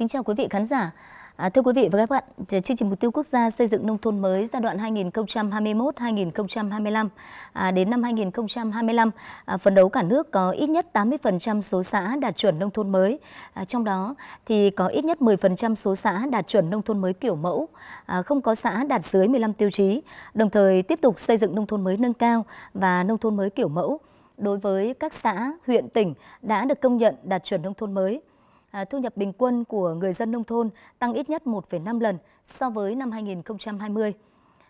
Kính chào quý vị khán giả. À, thưa quý vị và các bạn, chương trình mục tiêu quốc gia xây dựng nông thôn mới giai đoạn 2021-2025 à, đến năm 2025 à, phấn đấu cả nước có ít nhất 80% số xã đạt chuẩn nông thôn mới. À, trong đó thì có ít nhất 10% số xã đạt chuẩn nông thôn mới kiểu mẫu, à, không có xã đạt dưới 15 tiêu chí. Đồng thời tiếp tục xây dựng nông thôn mới nâng cao và nông thôn mới kiểu mẫu đối với các xã, huyện, tỉnh đã được công nhận đạt chuẩn nông thôn mới. À, thu nhập bình quân của người dân nông thôn tăng ít nhất 1,5 lần so với năm 2020.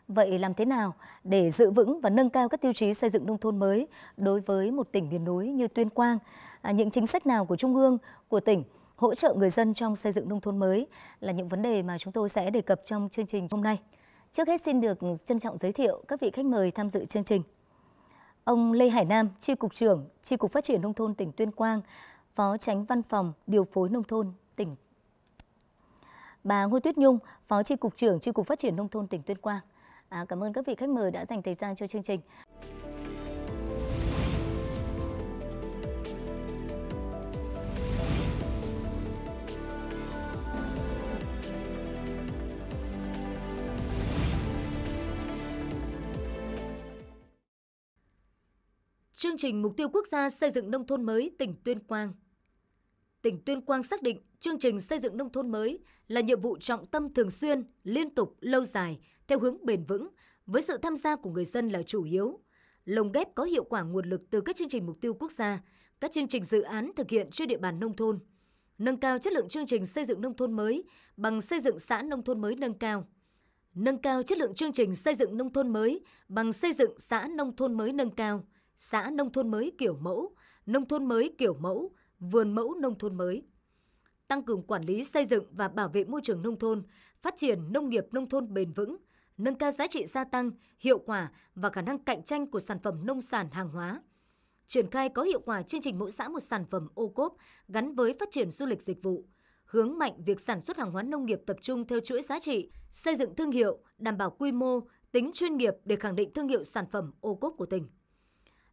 Vậy làm thế nào để giữ vững và nâng cao các tiêu chí xây dựng nông thôn mới đối với một tỉnh miền núi như Tuyên Quang? À, những chính sách nào của Trung ương, của tỉnh hỗ trợ người dân trong xây dựng nông thôn mới là những vấn đề mà chúng tôi sẽ đề cập trong chương trình hôm nay. Trước hết xin được trân trọng giới thiệu các vị khách mời tham dự chương trình. Ông Lê Hải Nam, tri cục trưởng, tri cục Phát triển Nông thôn tỉnh Tuyên Quang Phó Tránh Văn phòng Điều phối Nông thôn tỉnh. Bà Ngô Tuyết Nhung, Phó Tri Cục trưởng Tri Cục Phát triển Nông thôn tỉnh Tuyên Quang. À, cảm ơn các vị khách mời đã dành thời gian cho chương trình. Chương trình Mục tiêu Quốc gia xây dựng nông thôn mới tỉnh Tuyên Quang tỉnh Tuyên Quang xác định chương trình xây dựng nông thôn mới là nhiệm vụ trọng tâm thường xuyên, liên tục, lâu dài, theo hướng bền vững, với sự tham gia của người dân là chủ yếu. Lồng ghép có hiệu quả nguồn lực từ các chương trình mục tiêu quốc gia, các chương trình dự án thực hiện trên địa bàn nông thôn. Nâng cao chất lượng chương trình xây dựng nông thôn mới bằng xây dựng xã nông thôn mới nâng cao. Nâng cao chất lượng chương trình xây dựng nông thôn mới bằng xây dựng xã nông thôn mới nâng cao, xã nông thôn mới kiểu mẫu, nông thôn mới kiểu mẫu, vườn mẫu nông thôn mới tăng cường quản lý xây dựng và bảo vệ môi trường nông thôn, phát triển nông nghiệp nông thôn bền vững, nâng cao giá trị gia tăng, hiệu quả và khả năng cạnh tranh của sản phẩm nông sản hàng hóa. Triển khai có hiệu quả chương trình mỗi xã một sản phẩm ô cốp gắn với phát triển du lịch dịch vụ, hướng mạnh việc sản xuất hàng hóa nông nghiệp tập trung theo chuỗi giá trị, xây dựng thương hiệu, đảm bảo quy mô, tính chuyên nghiệp để khẳng định thương hiệu sản phẩm ô cốp của tỉnh.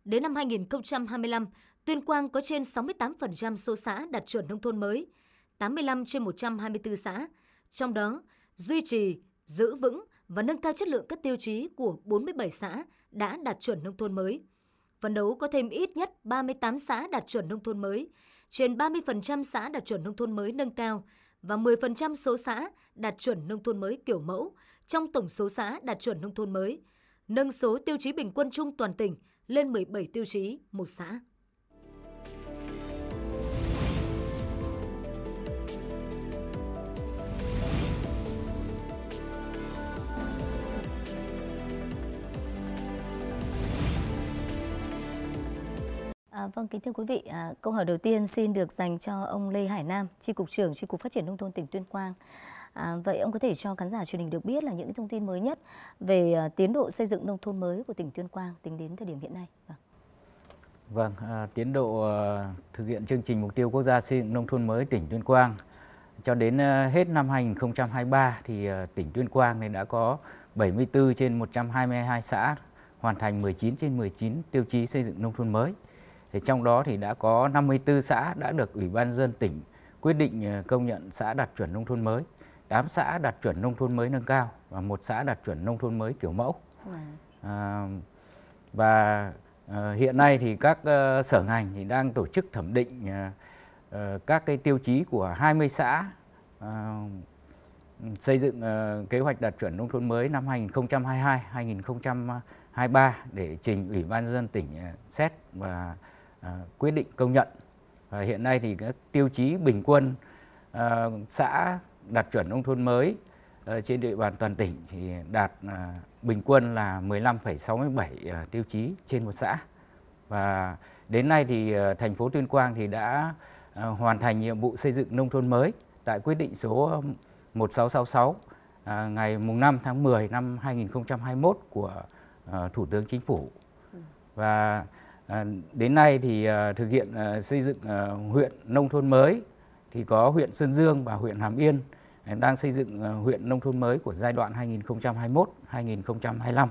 Đến năm 2025, Tuyên Quang có trên 68% số xã đạt chuẩn nông thôn mới, 85 trên 124 xã, trong đó duy trì, giữ vững và nâng cao chất lượng các tiêu chí của 47 xã đã đạt chuẩn nông thôn mới. Phấn đấu có thêm ít nhất 38 xã đạt chuẩn nông thôn mới, trên 30% xã đạt chuẩn nông thôn mới nâng cao và 10% số xã đạt chuẩn nông thôn mới kiểu mẫu trong tổng số xã đạt chuẩn nông thôn mới, nâng số tiêu chí bình quân chung toàn tỉnh lên 17 tiêu chí một xã. À, vâng, kính thưa quý vị, à, câu hỏi đầu tiên xin được dành cho ông Lê Hải Nam, Tri Cục trưởng Tri Cục Phát triển Nông thôn tỉnh Tuyên Quang. À, vậy ông có thể cho khán giả truyền hình được biết là những thông tin mới nhất về à, tiến độ xây dựng nông thôn mới của tỉnh Tuyên Quang tính đến thời điểm hiện nay. Vâng, vâng à, tiến độ à, thực hiện chương trình mục tiêu quốc gia xây dựng nông thôn mới tỉnh Tuyên Quang cho đến à, hết năm 2023 thì à, tỉnh Tuyên Quang này đã có 74 trên 122 xã hoàn thành 19 trên 19 tiêu chí xây dựng nông thôn mới. Thì trong đó thì đã có 54 xã đã được Ủy ban dân tỉnh quyết định ờ, công nhận xã đạt chuẩn nông thôn mới, 8 xã đạt chuẩn nông thôn mới nâng cao và một xã đạt chuẩn nông thôn mới kiểu mẫu. Vâng. À, và à, hiện nay thì các uh, sở ngành thì đang tổ chức thẩm định uh, các cái tiêu chí của 20 xã uh, xây dựng uh, kế hoạch đạt chuẩn nông thôn mới năm 2022 2023 để trình Ủy ban dân tỉnh uh, xét và À, quyết định công nhận. Và hiện nay thì các tiêu chí bình quân à, xã đạt chuẩn nông thôn mới à, trên địa bàn toàn tỉnh thì đạt bình quân là 15,67 à, tiêu chí trên một xã. Và đến nay thì thành phố Tuyên Quang thì đã hoàn thành nhiệm vụ xây dựng nông thôn mới tại quyết định số 1666 à, ngày mùng 5 tháng 10 năm 2021 của Thủ tướng Chính phủ. Ừ. Và À, đến nay thì à, thực hiện à, xây dựng huyện nông thôn mới thì có huyện Sơn Dương và huyện Hàm Yên đang xây dựng huyện nông thôn mới của giai đoạn 2021-2025.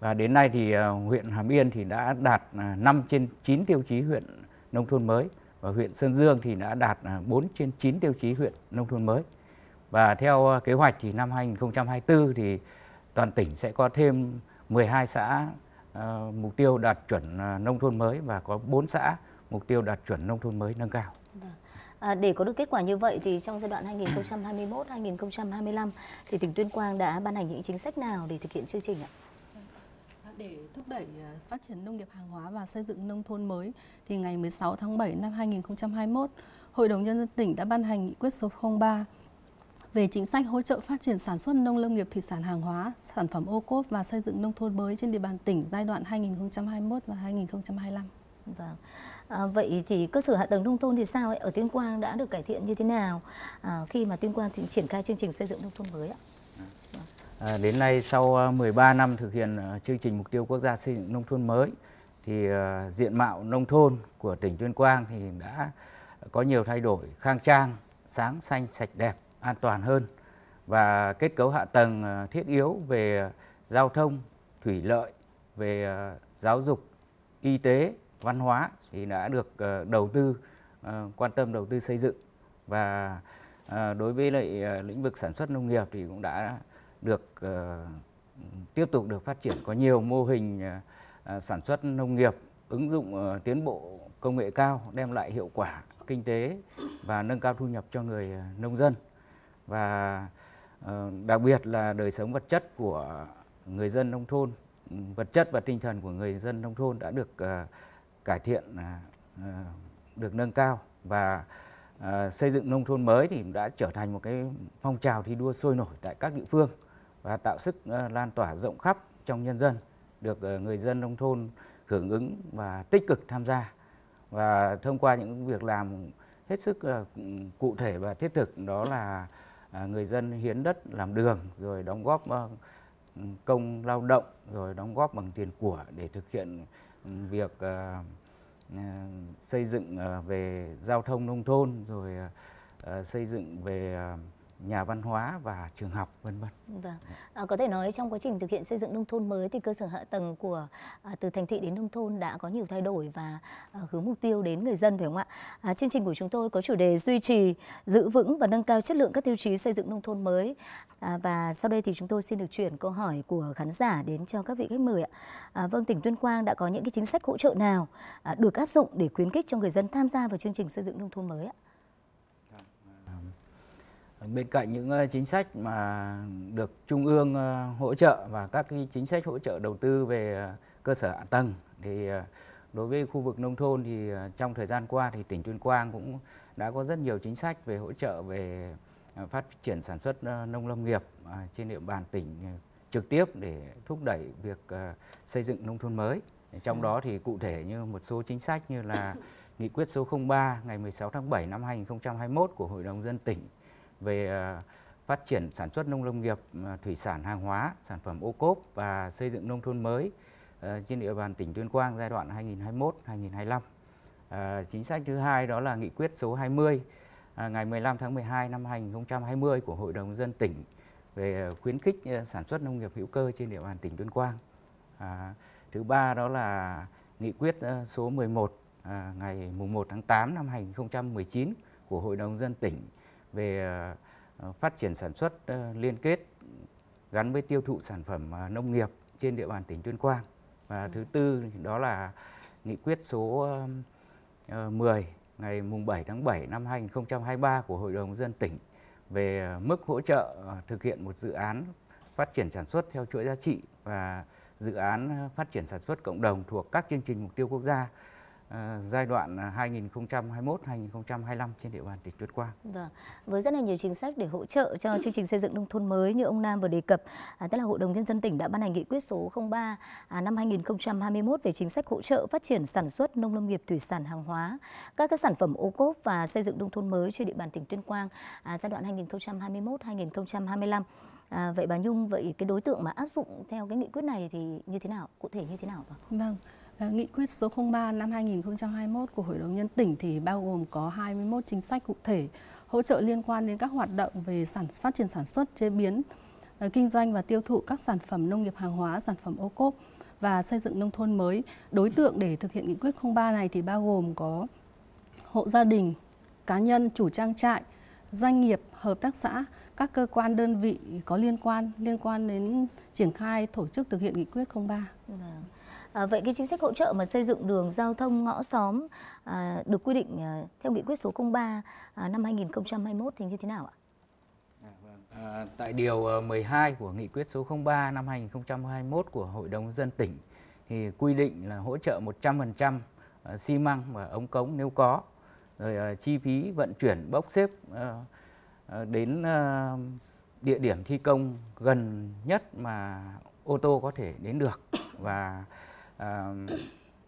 Và đến nay thì huyện Hàm Yên thì đã đạt 5 trên 9 tiêu chí huyện nông thôn mới và huyện Sơn Dương thì đã đạt 4 trên 9 tiêu chí huyện nông thôn mới. Và theo kế hoạch thì năm 2024 thì toàn tỉnh sẽ có thêm 12 xã uh, mục tiêu đạt chuẩn à, nông thôn mới và có 4 xã mục tiêu đạt chuẩn nông thôn mới nâng cao. Vâng. À, để có được kết quả như vậy thì trong giai đoạn 2021-2025 thì tỉnh Tuyên Quang đã ban hành những chính sách nào để thực hiện chương trình ạ? để thúc đẩy à, phát triển nông nghiệp hàng hóa và xây dựng nông thôn mới thì ngày 16 tháng 7 năm 2021, Hội đồng nhân dân tỉnh đã ban hành nghị quyết số 03 về chính sách hỗ trợ phát triển sản xuất nông lâm nghiệp thủy sản hàng hóa, sản phẩm ô cốp và xây dựng nông thôn mới trên địa bàn tỉnh giai đoạn 2021 và 2025. Vâng. À, vậy thì cơ sở hạ tầng nông thôn thì sao ấy? ở Tuyên Quang đã được cải thiện như thế nào à, khi mà Tuyên Quang thì triển khai chương trình xây dựng nông thôn mới ạ? À, đến nay sau 13 à, năm thực hiện à, chương trình mục tiêu quốc gia xây dựng nông thôn mới thì uh, diện mạo nông thôn của tỉnh Tuyên Quang thì đã có nhiều thay đổi khang trang, sáng xanh sạch đẹp an toàn hơn và kết cấu hạ tầng ờ, thiết yếu về giao thông, thủy lợi, về ờ, giáo dục, y tế, văn hóa thì đã được ờ, đầu tư quan tâm đầu tư xây dựng và đối với lại lĩnh vực sản xuất nông nghiệp thì cũng đã được tiếp tục được phát triển có nhiều mô hình sản xuất nông nghiệp ứng dụng tiến bộ công nghệ cao đem lại hiệu quả kinh tế và nâng cao thu nhập cho người nông dân và ờ, đặc biệt là đời sống vật chất của người dân nông thôn vật chất và tinh thần của người dân nông thôn đã được ờ, cải thiện à, ờ, được nâng cao và xây dựng nông thôn mới thì đã trở thành một cái phong trào thi đua sôi nổi tại các địa phương và tạo sức lan tỏa rộng khắp trong nhân dân được người dân nông thôn hưởng ứng và tích cực tham gia và thông qua những việc làm hết sức cụ thể và thiết thực đó là À, người dân hiến đất làm đường rồi đóng góp ờ, công lao động rồi đóng góp bằng tiền của để thực hiện ừ, việc ờ, ờ, xây dựng về giao thông nông thôn rồi xây dựng về nhà văn hóa và trường học vân vân. Vâng. À, có thể nói trong quá trình thực hiện xây dựng nông thôn mới thì cơ sở hạ tầng của à, từ thành thị đến nông thôn đã có nhiều thay đổi và à, hướng mục tiêu đến người dân phải không ạ? À, chương trình của chúng tôi có chủ đề duy trì, giữ vững và nâng cao chất lượng các tiêu chí xây dựng nông thôn mới. À, và sau đây thì chúng tôi xin được chuyển câu hỏi của khán giả đến cho các vị khách mời ạ. À, vâng, tỉnh Tuyên Quang đã có những cái chính sách hỗ trợ nào à, được áp dụng để khuyến khích cho người dân tham gia vào chương trình xây dựng nông thôn mới ạ? bên cạnh những ờ, chính sách mà được trung ương ờ, hỗ trợ và các cái chính sách hỗ trợ đầu tư về ờ, cơ sở hạ tầng thì đối với khu vực nông thôn thì trong thời gian qua thì tỉnh Tuyên Quang cũng đã có rất nhiều chính sách về hỗ trợ về phát triển sản xuất nông lâm nghiệp trên địa bàn tỉnh trực tiếp để thúc đẩy việc xây dựng nông thôn mới. Trong ừ. đó thì cụ thể như một số chính sách như là nghị quyết số 03 ngày 16 tháng 7 năm 2021 của Hội đồng dân tỉnh về à, phát triển sản xuất nông lâm nghiệp, à, thủy sản hàng hóa, sản phẩm ô cốp và xây dựng nông thôn mới à, trên địa bàn tỉnh Tuyên Quang giai đoạn 2021-2025. Chính sách thứ hai đó là nghị quyết số 20 ngày 15 tháng 12 năm 2020 của Hội đồng dân tỉnh về khuyến khích sản xuất nông nghiệp hữu cơ trên địa bàn tỉnh Tuyên Quang. thứ ba đó là nghị quyết số 11 ngày 1 tháng 8 năm 2019 của Hội đồng dân tỉnh về ờ, phát triển sản xuất ờ, liên kết gắn với tiêu thụ sản phẩm ờ, nông nghiệp trên địa bàn tỉnh Tuyên Quang. Và ừ. thứ tư đó là nghị quyết số 10 ngày mùng 7 tháng 7 năm 2023 của Hội đồng dân tỉnh về mức hỗ trợ thực hiện một dự án phát triển sản xuất theo chuỗi giá trị và dự án phát triển sản xuất cộng đồng thuộc các chương trình mục tiêu quốc gia À, giai đoạn 2021-2025 à, trên địa bàn tỉnh Tuyên Quang. Vâng. Với rất là nhiều chính sách để hỗ trợ cho ừ. chương trình xây dựng nông thôn mới như ông Nam vừa đề cập, à, tức là Hội đồng Nhân dân tỉnh đã ban hành nghị quyết số 03 à, năm 2021 về chính sách hỗ trợ phát triển sản xuất nông lâm nghiệp thủy sản hàng hóa, các các sản phẩm ô cốp và xây dựng nông thôn mới trên địa bàn tỉnh Tuyên Quang à, giai đoạn 2021-2025. À, vậy bà Nhung, vậy cái đối tượng mà áp dụng theo cái nghị quyết này thì như thế nào, cụ thể như thế nào? Vâng. Nghị quyết số 03 năm 2021 của Hội đồng nhân tỉnh thì bao gồm có 21 chính sách cụ thể hỗ trợ liên quan đến các hoạt động về sản phát triển sản xuất, chế biến, ờ, kinh doanh và tiêu thụ các sản phẩm nông nghiệp hàng hóa, sản phẩm ô cốp và xây dựng nông thôn mới. Đối tượng để thực hiện nghị quyết 03 này thì bao gồm có hộ gia đình, cá nhân, chủ trang trại, doanh nghiệp, hợp tác xã, các cơ quan đơn vị có liên quan liên quan đến triển khai tổ chức thực hiện nghị quyết 03. Vâng. À, vậy cái chính sách hỗ trợ mà xây dựng đường giao thông ngõ xóm à, được quy định à, theo nghị quyết số 03 à, năm 2021 thì như thế nào ạ? À, vâng. à tại điều 12 à, của nghị quyết số 03 năm 2021 của Hội đồng dân tỉnh thì quy định là hỗ trợ 100% à, xi măng và ống cống nếu có rồi chi phí vận chuyển bốc xếp đến địa điểm thi công gần nhất mà ô tô có thể đến được và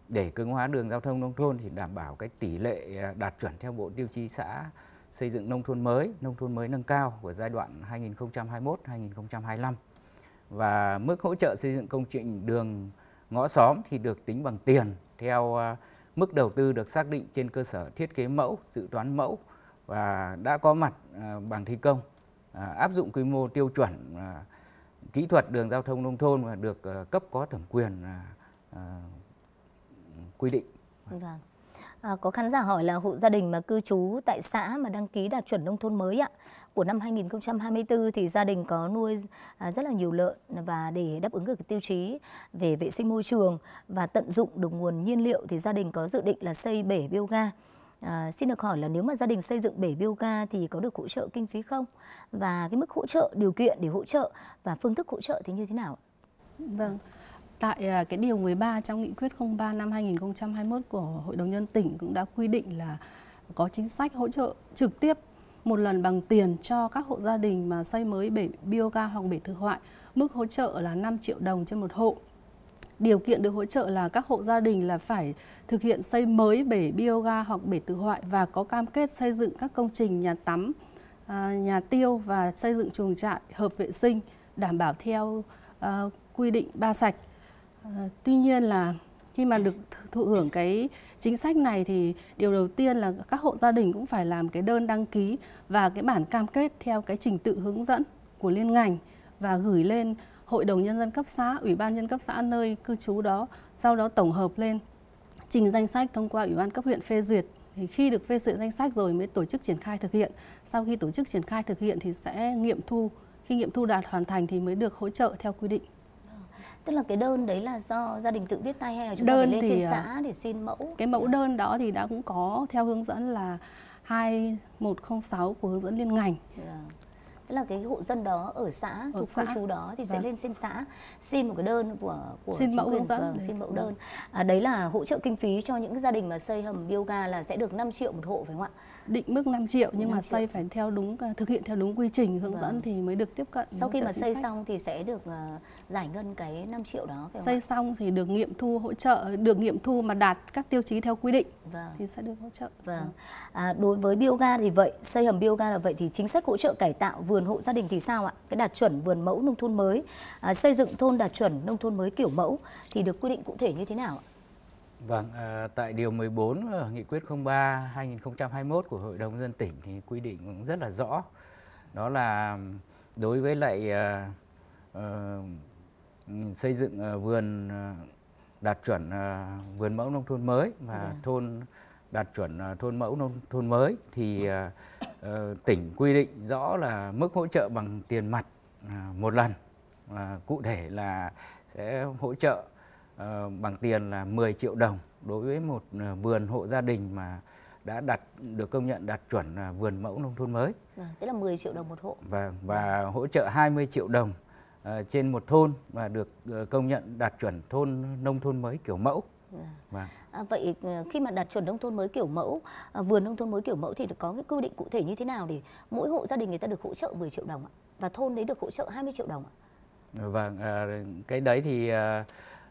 để cứng hóa đường giao thông nông thôn thì đảm bảo cái tỷ lệ à, đạt chuẩn theo bộ tiêu chí xã xây dựng nông thôn mới, nông thôn mới nâng cao của giai đoạn 2021-2025. Và mức hỗ trợ xây dựng công trình đường ngõ xóm thì được tính bằng tiền theo à, mức đầu tư được xác định trên cơ sở thiết kế mẫu, dự toán mẫu và đã có mặt à, bằng thi công. Áp dụng quy mô tiêu chuẩn kỹ thuật đường giao thông nông thôn và được cấp có thẩm quyền À, quy định. Vâng. À, có khán giả hỏi là hộ gia đình mà cư trú tại xã mà đăng ký đạt chuẩn nông thôn mới ạ của năm 2024 thì gia đình có nuôi à, rất là nhiều lợn và để đáp ứng được tiêu chí về vệ sinh môi trường và tận dụng được nguồn nhiên liệu thì gia đình có dự định là xây bể bioga. À, xin được hỏi là nếu mà gia đình xây dựng bể bioga thì có được hỗ trợ kinh phí không và cái mức hỗ trợ điều kiện để hỗ trợ và phương thức hỗ trợ thì như thế nào? Vâng tại à, cái điều 13 trong nghị quyết 03 năm 2021 của Hội đồng nhân tỉnh cũng đã quy định là có chính sách hỗ trợ trực tiếp một lần bằng tiền cho các hộ gia đình mà xây mới bể bioga hoặc bể thực hoại, mức hỗ trợ là 5 triệu đồng trên một hộ. Điều kiện được hỗ trợ là các hộ gia đình là phải thực hiện xây mới bể bioga hoặc bể tự hoại và có cam kết xây dựng các công trình nhà tắm, à, nhà tiêu và xây dựng chuồng trại hợp vệ sinh đảm bảo theo à, quy định ba sạch. Ờ, tuy nhiên là khi mà được thụ hưởng cái chính sách này thì điều đầu tiên là các hộ gia đình cũng phải làm cái đơn đăng ký và cái bản cam kết theo cái trình tự hướng dẫn của liên ngành và gửi lên hội đồng nhân dân cấp xã, ủy ban nhân cấp xã nơi cư trú đó, sau đó tổng hợp lên trình danh sách thông qua ủy ban cấp huyện phê duyệt thì khi được phê duyệt danh sách rồi mới tổ chức triển khai thực hiện. Sau khi tổ chức triển khai thực hiện thì sẽ nghiệm thu, khi nghiệm thu đạt hoàn thành thì mới được hỗ trợ theo quy định tức là cái đơn đấy là do gia đình tự viết tay hay là chúng đơn ta phải lên trên à, xã để xin mẫu cái mẫu dạ. đơn đó thì đã cũng có theo hướng dẫn là 2106 của hướng dẫn liên ngành yeah dạ. tức là cái hộ dân đó ở xã ở thuộc xã. cư trú đó thì sẽ vâng. lên trên xã xin một cái đơn của của xin mẫu hướng dẫn vâng, xin mẫu đơn à, đấy là hỗ trợ kinh phí cho những gia đình mà xây hầm bioga là sẽ được 5 triệu một hộ phải không ạ định mức 5 triệu nhưng 5 mà xây phải theo đúng à, thực hiện theo đúng quy trình hướng vâng. dẫn thì mới được tiếp cận. Sau khi mà xây xong thì sẽ được ờ, giải ngân cái 5 triệu đó phải Xây không? xong thì được nghiệm thu hỗ trợ, được nghiệm thu mà đạt các tiêu chí theo quy định vâng. thì sẽ được hỗ trợ. Vâng. À, đối với bioga thì vậy, xây hầm bioga là vậy thì chính sách hỗ trợ cải tạo vườn hộ gia đình thì sao ạ? Cái đạt chuẩn vườn mẫu nông thôn mới, à, xây dựng thôn đạt chuẩn nông thôn mới kiểu mẫu thì được quy định cụ thể như thế nào ạ? Vâng, à, tại điều 14 ờ, Nghị quyết 03 2021 của Hội đồng dân tỉnh thì quy định cũng rất là rõ. Đó là đối với lại à, à, xây dựng à, vườn đạt chuẩn à, vườn mẫu nông thôn mới và yeah. Dạ. thôn đạt chuẩn à, thôn mẫu nông thôn mới thì à, à, tỉnh quy định rõ là mức hỗ trợ bằng tiền mặt à, một lần à, cụ thể là sẽ hỗ trợ Ờ, bằng tiền là 10 triệu đồng đối với một ờ, vườn hộ gia đình mà đã đạt được công nhận đạt chuẩn là vườn mẫu nông thôn mới. À, tức là 10 triệu đồng một hộ. Và và hỗ trợ 20 triệu đồng uh, trên một thôn và được uh, công nhận đạt chuẩn thôn nông thôn mới kiểu mẫu. À. À, vậy khi mà đạt chuẩn nông thôn mới kiểu mẫu, à, vườn nông thôn mới kiểu mẫu thì có cái quy định cụ thể như thế nào để mỗi hộ gia đình người ta được hỗ trợ 10 triệu đồng ạ? Và thôn đấy được hỗ trợ 20 triệu đồng ạ? Vâng, à, cái đấy thì à,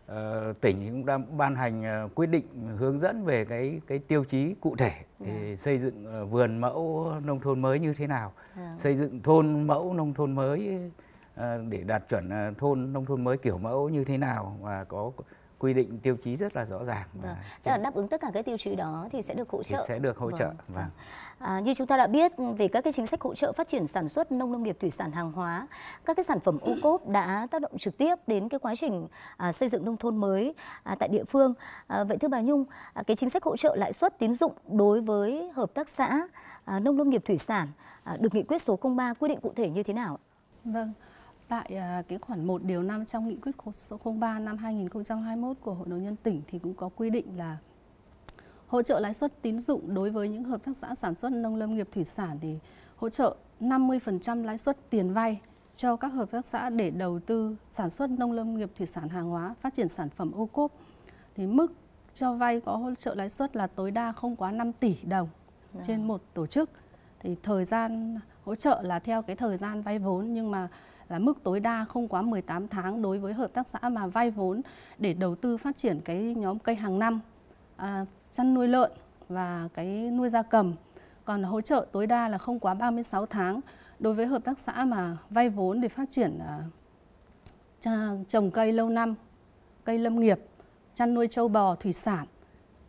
Ờ, tỉnh cũng đã ban hành ờ, quyết định hướng dẫn về cái cái tiêu chí cụ thể để dạ. xây dựng ờ, vườn mẫu nông thôn mới như thế nào, dạ. xây dựng thôn mẫu nông thôn mới để đạt chuẩn thôn nông thôn mới kiểu mẫu như thế nào và có quy định tiêu chí rất là rõ ràng và vâng. tức là đáp ứng tất cả các tiêu chí đó thì sẽ được hỗ trợ thì sẽ được hỗ trợ vâng. vâng. À, như chúng ta đã biết về các cái chính sách hỗ trợ phát triển sản xuất nông lâm nghiệp thủy sản hàng hóa các cái sản phẩm ô cốp đã tác động trực tiếp đến cái quá trình à, xây dựng nông thôn mới à, tại địa phương à, vậy thưa bà Nhung à, cái chính sách hỗ trợ lãi suất tín dụng đối với hợp tác xã à, nông lâm nghiệp thủy sản à, được nghị quyết số 03 quy định cụ thể như thế nào Vâng tại à, cái khoản 1 điều 5 trong nghị quyết số 03 năm 2021 của Hội đồng nhân tỉnh thì cũng có quy định là hỗ trợ lãi suất tín dụng đối với những hợp tác xã sản xuất nông lâm nghiệp thủy sản thì hỗ trợ 50% lãi suất tiền vay cho các hợp tác xã để đầu tư sản xuất nông lâm nghiệp thủy sản hàng hóa, phát triển sản phẩm ô cốp. Thì mức cho vay có hỗ trợ lãi suất là tối đa không quá 5 tỷ đồng à. trên dạ. một tổ chức. Thì thời gian hỗ trợ là theo cái thời gian vay vốn nhưng mà là mức tối đa không quá 18 tháng đối với hợp tác xã mà vay vốn để đầu tư phát triển cái nhóm cây hàng năm à, chăn nuôi lợn và cái nuôi gia cầm. Còn hỗ trợ tối đa là không quá 36 tháng đối với hợp tác xã mà vay vốn để phát triển à, trồng cây lâu năm, cây lâm nghiệp, chăn nuôi châu bò, thủy sản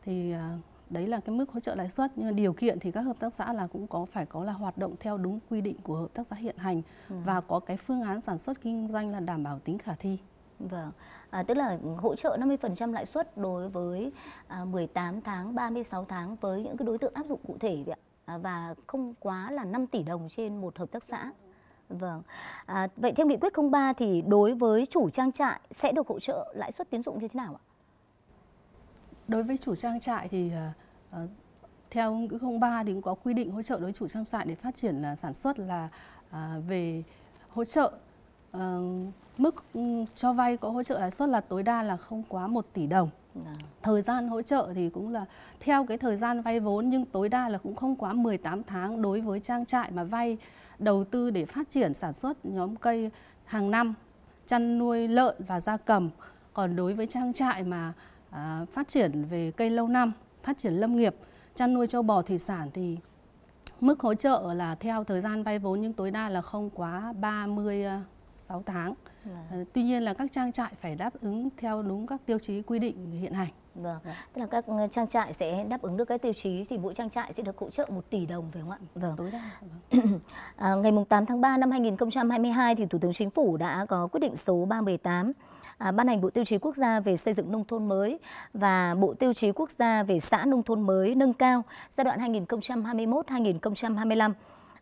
thì à, đấy là cái mức hỗ trợ lãi suất nhưng mà điều kiện thì các hợp tác xã là cũng có phải có là hoạt động theo đúng quy định của hợp tác xã hiện hành ừ. và có cái phương án sản xuất kinh doanh là đảm bảo tính khả thi. Vâng, à, tức là hỗ trợ 50% lãi suất đối với à, 18 tháng, 36 tháng với những cái đối tượng áp dụng cụ thể vậy ạ. À, và không quá là 5 tỷ đồng trên một hợp tác xã. Vâng. À, vậy theo nghị quyết 03 thì đối với chủ trang trại sẽ được hỗ trợ lãi suất tín dụng như thế nào ạ? Đối với chủ trang trại thì uh, theo công ước 03 thì cũng có quy định hỗ trợ đối chủ trang trại để phát triển uh, sản xuất là uh, về hỗ trợ uh, mức ừ, cho vay có hỗ trợ lãi suất là tối đa là không quá 1 tỷ đồng. À. Thời gian hỗ trợ thì cũng là theo cái thời gian vay vốn nhưng tối đa là cũng không quá 18 tháng đối với trang trại mà vay đầu tư để phát triển sản xuất nhóm cây hàng năm, chăn nuôi lợn và gia cầm. Còn đối với trang trại mà À, phát triển về cây lâu năm, phát triển lâm nghiệp, chăn nuôi châu bò thủy sản thì mức hỗ trợ là theo thời gian vay vốn nhưng tối đa là không quá 36 à, tháng. Vâng. Tuy nhiên là các trang trại phải đáp ứng theo đúng các tiêu chí quy định hiện hành. Vâng. Tức là các ừ, trang trại sẽ đáp ứng được cái tiêu chí thì mỗi trang trại sẽ được hỗ trợ 1 tỷ đồng phải không ạ? Vâng. Tối đa. Vâng. à, ngày 8 tháng 3 năm 2022 thì Thủ tướng Chính phủ đã có quyết định số 318 À, ban hành Bộ Tiêu chí Quốc gia về xây dựng nông thôn mới và Bộ Tiêu chí Quốc gia về xã nông thôn mới nâng cao giai đoạn 2021-2025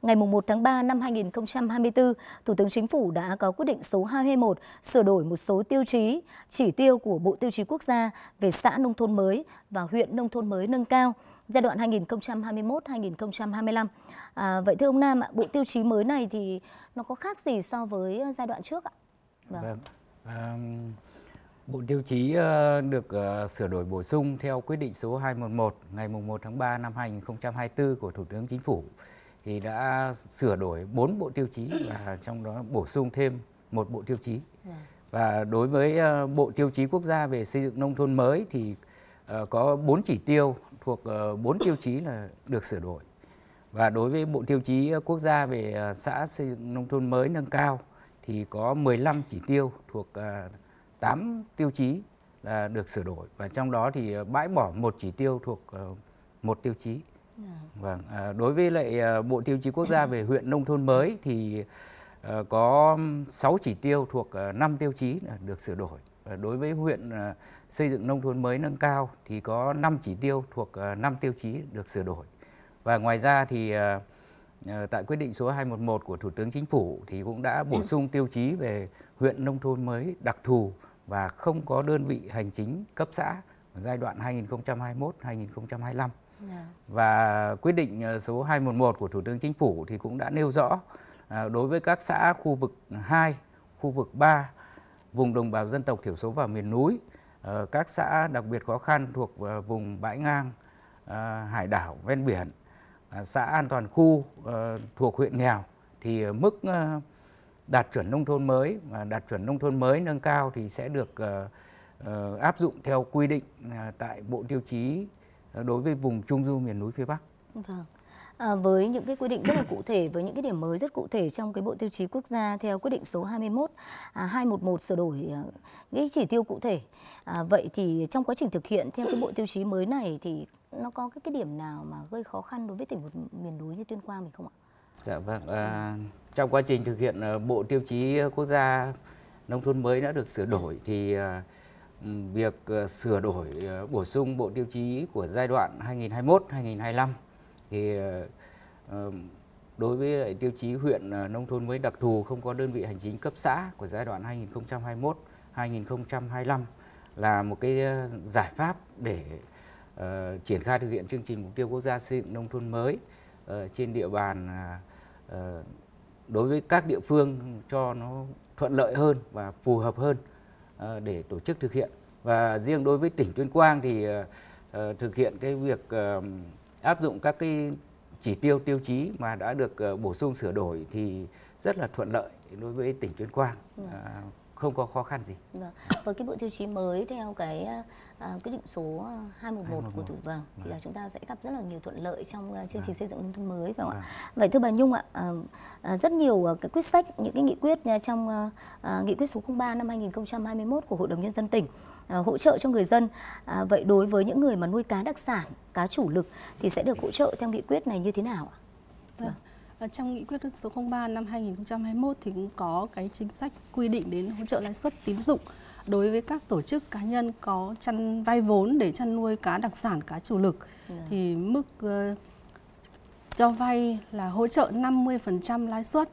ngày 1 tháng 3 năm 2024, Thủ tướng Chính phủ đã có quyết định số 221 sửa đổi một số tiêu chí, chỉ tiêu của Bộ Tiêu chí Quốc gia về xã nông thôn mới và huyện nông thôn mới nâng cao giai đoạn 2021-2025. À, vậy thưa ông Nam, bộ tiêu chí mới này thì nó có khác gì so với giai đoạn trước ạ? Vâng. vâng bộ tiêu chí ờ, được ờ, sửa đổi bổ sung theo quyết định số 211 ngày 1 tháng 3 năm 2024 của Thủ tướng Chính phủ thì đã sửa đổi 4 bộ tiêu chí và trong đó bổ sung thêm một bộ tiêu chí. Dạ. Và đối với ờ, bộ tiêu chí quốc gia về xây dựng nông thôn mới thì có 4 chỉ tiêu thuộc 4 tiêu chí là được sửa đổi. Và đối với bộ tiêu chí quốc gia về xã xây dựng nông thôn mới nâng cao thì có 15 chỉ tiêu thuộc 8 à, tiêu chí là được sửa đổi và trong đó thì à, bãi bỏ một chỉ tiêu thuộc à, một tiêu chí. Dạ. Vâng, đối với lại Bộ Tiêu chí Quốc gia về huyện nông thôn mới thì có 6 chỉ tiêu thuộc 5 tiêu chí được sửa đổi. Đối với huyện xây dựng nông thôn mới nâng cao thì có 5 chỉ tiêu thuộc 5 tiêu chí được sửa đổi. Và ngoài ra thì Ờ, tại quyết định số 211 của Thủ tướng Chính phủ thì cũng đã bổ ừ. sung tiêu chí về huyện nông thôn mới đặc thù và không có đơn vị hành chính cấp xã giai đoạn 2021-2025. Dạ. Và quyết định ờ, số 211 của Thủ tướng Chính phủ thì cũng đã nêu rõ ờ, đối với các xã khu vực 2, khu vực 3, vùng đồng bào dân tộc thiểu số và miền núi, các xã đặc biệt khó khăn thuộc vùng bãi ngang, hải đảo ven biển À, xã an toàn khu ờ, thuộc huyện nghèo thì mức ờ, đạt chuẩn nông thôn mới và đạt chuẩn nông thôn mới nâng cao thì sẽ được ờ, áp dụng theo quy định à, tại bộ tiêu chí đối với vùng trung du miền núi phía Bắc. Vâng. Ờ, với những cái quy định rất là cụ thể với những cái điểm mới rất cụ thể trong cái bộ tiêu chí quốc gia theo quyết định số 21 à, 211 sửa đổi à, cái chỉ tiêu cụ thể. À, vậy thì trong quá trình thực hiện theo cái bộ tiêu chí mới này thì nó có cái cái điểm nào mà gây khó khăn đối với tỉnh một miền núi như Tuyên Quang mình không ạ? Dạ vâng, à, trong quá trình thực hiện ờ, bộ tiêu chí quốc gia nông thôn mới đã được sửa đổi thì à, việc sửa đổi bổ sung bộ tiêu chí của giai đoạn 2021-2025 thì ờ, ờ, đối với tiêu chí huyện ờ, nông thôn mới đặc thù không có đơn vị hành chính cấp xã của giai đoạn 2021-2025 là một cái giải pháp để triển khai thực hiện chương trình mục tiêu quốc gia xây dựng nông thôn mới trên địa bàn à, đối với các địa phương cho nó thuận lợi hơn và phù hợp hơn để tổ chức thực hiện và riêng đối với tỉnh tuyên quang thì thực hiện cái việc áp dụng các cái chỉ tiêu tiêu chí mà đã được ờ, bổ sung sửa đổi thì rất là thuận lợi đối với tỉnh tuyên quang vâng. à, không có khó khăn gì vâng. với cái bộ tiêu chí mới theo cái ờ, à, quyết định số 211 ờ, của thủ vâng thì là vâng. chúng ta sẽ gặp rất là nhiều thuận lợi trong uh, chương trình xây dựng nông thôn mới phải không à. ạ vậy thưa bà Nhung ạ à, à, rất nhiều uh, cái quyết sách những cái nghị quyết uh, trong uh, uh, nghị quyết số 03 năm 2021 của hội đồng nhân dân tỉnh À, hỗ trợ cho người dân. À, vậy đối với những người mà nuôi cá đặc sản, cá chủ lực thì sẽ được hỗ trợ theo nghị quyết này như thế nào ạ? À, trong nghị quyết số 03 năm 2021 thì cũng có cái chính sách quy định đến hỗ trợ lãi suất tín dụng đối với các tổ chức cá nhân có chăn vay vốn để chăn nuôi cá đặc sản, cá chủ lực ừ. thì mức uh, cho vay là hỗ trợ 50% lãi suất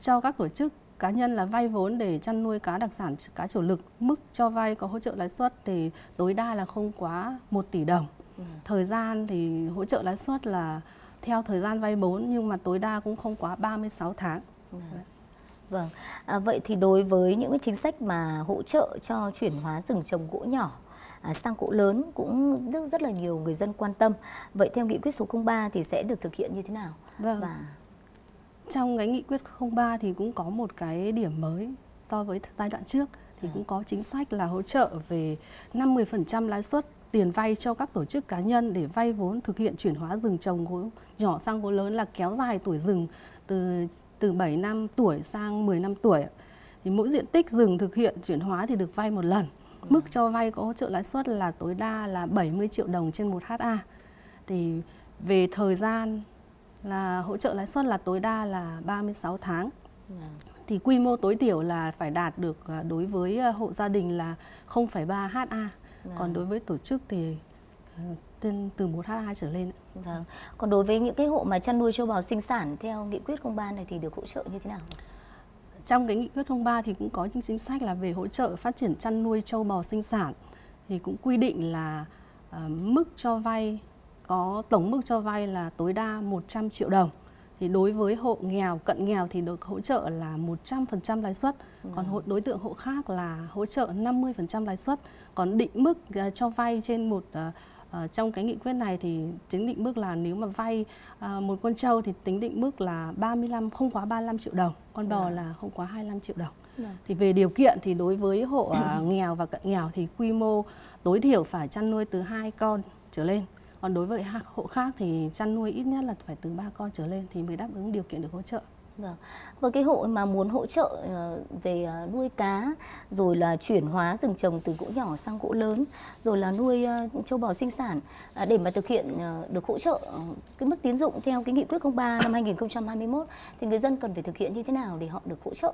cho các tổ chức cá nhân là vay vốn để chăn nuôi cá đặc sản cá chủ lực mức cho vay có hỗ trợ lãi suất thì tối đa là không quá 1 tỷ đồng ừ. thời gian thì hỗ trợ lãi suất là theo thời gian vay vốn nhưng mà tối đa cũng không quá 36 tháng ừ. Đấy. Vâng, à, vậy thì đối với những cái chính sách mà hỗ trợ cho chuyển hóa rừng trồng gỗ nhỏ à, sang gỗ lớn cũng rất, rất là nhiều người dân quan tâm. Vậy theo nghị quyết số 03 thì sẽ được thực hiện như thế nào? Vâng. Và trong cái nghị quyết 03 thì cũng có một cái điểm mới so với giai đoạn trước thì à. cũng có chính sách là hỗ trợ về 50% lãi suất tiền vay cho các tổ chức cá nhân để vay vốn thực hiện chuyển hóa rừng trồng gỗ nhỏ sang gỗ lớn là kéo dài tuổi rừng từ từ 7 năm tuổi sang 10 năm tuổi. Thì mỗi diện tích rừng thực hiện chuyển hóa thì được vay một lần. Ừ. Mức cho vay có hỗ trợ lãi suất là tối đa là 70 triệu đồng trên 1 ha. Thì về thời gian là hỗ trợ lãi suất là tối đa là 36 tháng. À. Thì quy mô tối thiểu là phải đạt được à, đối với à, hộ gia đình là 0,3 HA. À. Còn đối với tổ chức thì ờ, tên từ 1 HA trở lên. Vâng. Còn đối với những cái hộ mà chăn nuôi châu bò sinh sản theo nghị quyết 03 này thì được hỗ trợ như thế nào? Trong cái nghị quyết 03 thì cũng có những chính sách là về hỗ trợ phát triển chăn nuôi châu bò sinh sản thì cũng quy định là uh, mức cho vay có tổng mức cho vay là tối đa 100 triệu đồng. Thì đối với hộ nghèo, cận nghèo thì được hỗ trợ là 100% lãi suất, ừ. còn hộ đối tượng hộ khác là hỗ trợ 50% lãi suất. Còn định mức à, cho vay trên một uh, trong cái nghị quyết này thì tính định mức là nếu mà vay uh, một con trâu thì tính định mức là 35 không quá 35 triệu đồng, con bò dạ. là không quá 25 triệu đồng. Dạ. Thì về điều kiện thì đối với hộ nghèo và cận nghèo thì quy mô tối thiểu phải chăn nuôi từ hai con trở lên còn đối với hộ khác thì chăn nuôi ít nhất là phải từ ba con trở lên thì mới đáp ứng điều kiện được hỗ trợ Vâng. Với cái hộ mà muốn hỗ trợ ờ, về ờ, nuôi cá, rồi là chuyển hóa rừng trồng từ gỗ nhỏ sang gỗ lớn, rồi là nuôi ờ, châu bò sinh sản à, để mà thực hiện được hỗ trợ cái mức tín dụng theo cái nghị quyết 03 năm 2021 thì người dân cần phải thực hiện như thế nào để họ được hỗ trợ?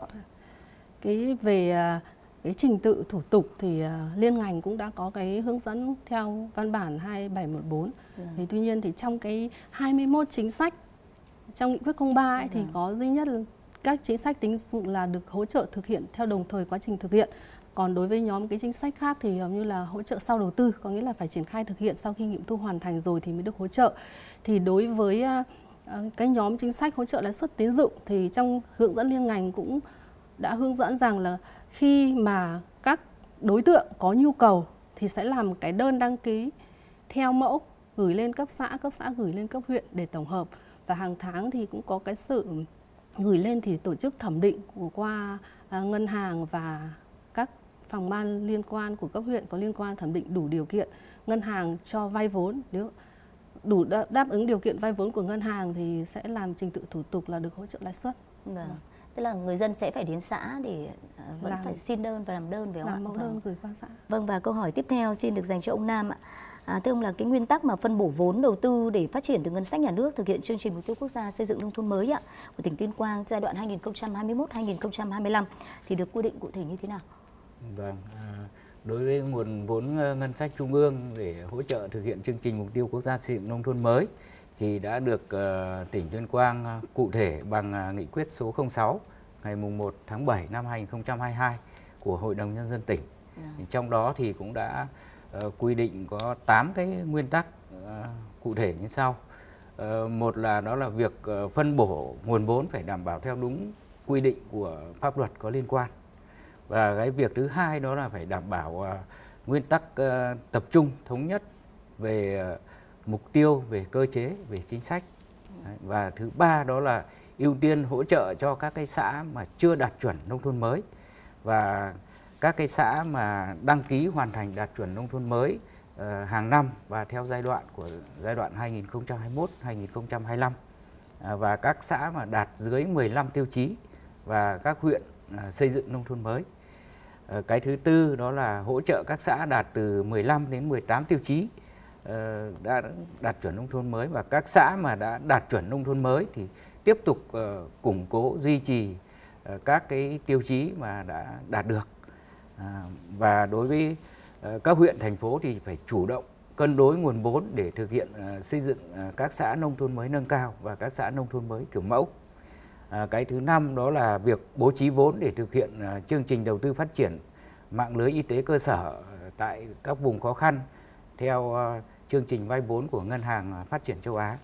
Cái về à, cái trình tự thủ tục thì uh, liên ngành cũng đã có cái hướng dẫn theo văn bản 2714. Yeah. Dạ. Thì tuy nhiên thì trong cái 21 chính sách trong nghị quyết 03 ấy, yeah. thì dạ. có duy nhất các chính sách tính dụng là được hỗ trợ thực hiện theo đồng thời quá trình thực hiện. Còn đối với nhóm cái chính sách khác thì như là hỗ trợ sau đầu tư, có nghĩa là phải triển khai thực hiện sau khi nghiệm thu hoàn thành rồi thì mới được hỗ trợ. Thì đối với à, à, cái nhóm chính sách hỗ trợ lãi suất tín dụng thì trong hướng dẫn liên ngành cũng đã hướng dẫn rằng là khi mà các đối tượng có nhu cầu thì sẽ làm cái đơn đăng ký theo mẫu gửi lên cấp xã, cấp xã gửi lên cấp huyện để tổng hợp và hàng tháng thì cũng có cái sự gửi lên thì tổ chức thẩm định của qua à, ngân hàng và các phòng ban liên quan của cấp huyện có liên quan thẩm định đủ điều kiện ngân hàng cho vay vốn nếu đủ đáp ứng điều kiện vay vốn của ngân hàng thì sẽ làm trình tự thủ tục là được hỗ trợ lãi suất. Vâng. vâng tức là người dân sẽ phải đến xã để ờ, vẫn làm, phải xin đơn và làm đơn về không mẫu đơn vâng. gửi qua xã. Vâng và câu hỏi tiếp theo xin được dành cho ông Nam ạ. À, thưa ông là cái nguyên tắc mà phân bổ vốn đầu tư để phát triển từ ngân sách nhà nước thực hiện chương trình mục tiêu quốc gia xây dựng nông thôn mới ạ của tỉnh Tuyên Quang giai đoạn 2021-2025 thì được quy định cụ thể như thế nào? Vâng, à, đối với nguồn vốn ờ, ngân sách trung ương để hỗ trợ thực hiện chương trình mục tiêu quốc gia xây dựng nông thôn mới thì đã được ờ, tỉnh Tuyên Quang ờ, cụ thể bằng ờ, nghị quyết số 06 ngày mùng 1 tháng 7 năm 2022 của Hội đồng nhân dân tỉnh. Yeah. Dạ. Trong đó thì cũng đã quy định có 8 cái nguyên tắc cụ thể như sau. Một là đó là việc phân bổ nguồn vốn phải đảm bảo theo đúng quy định của pháp luật có liên quan. Và cái việc thứ hai đó là phải đảm bảo nguyên tắc tập trung thống nhất về mục tiêu về cơ chế về chính sách và thứ ba đó là ưu tiên hỗ trợ cho các cái xã mà chưa đạt chuẩn nông thôn mới và các cái xã mà đăng ký hoàn thành đạt chuẩn nông thôn mới uh, hàng năm và theo giai đoạn của giai đoạn 2021-2025 uh, à, và các xã mà đạt dưới 15 tiêu chí và các huyện uh, xây dựng nông thôn mới. Uh, cái thứ tư đó là hỗ trợ các xã đạt từ 15 đến 18 tiêu chí Ờ, đã đạt chuẩn nông thôn mới và các xã mà đã đạt chuẩn nông thôn mới thì tiếp tục ờ, củng cố duy trì ờ, các cái tiêu chí mà đã đạt được và đối với các huyện thành phố thì phải chủ động cân đối nguồn vốn để thực hiện xây dựng các xã nông thôn mới nâng cao và các xã nông thôn mới kiểu mẫu cái thứ năm đó là việc bố trí vốn để thực hiện chương trình đầu tư phát triển mạng lưới y tế cơ sở tại các vùng khó khăn theo chương trình vay vốn của Ngân hàng Phát triển Châu Á.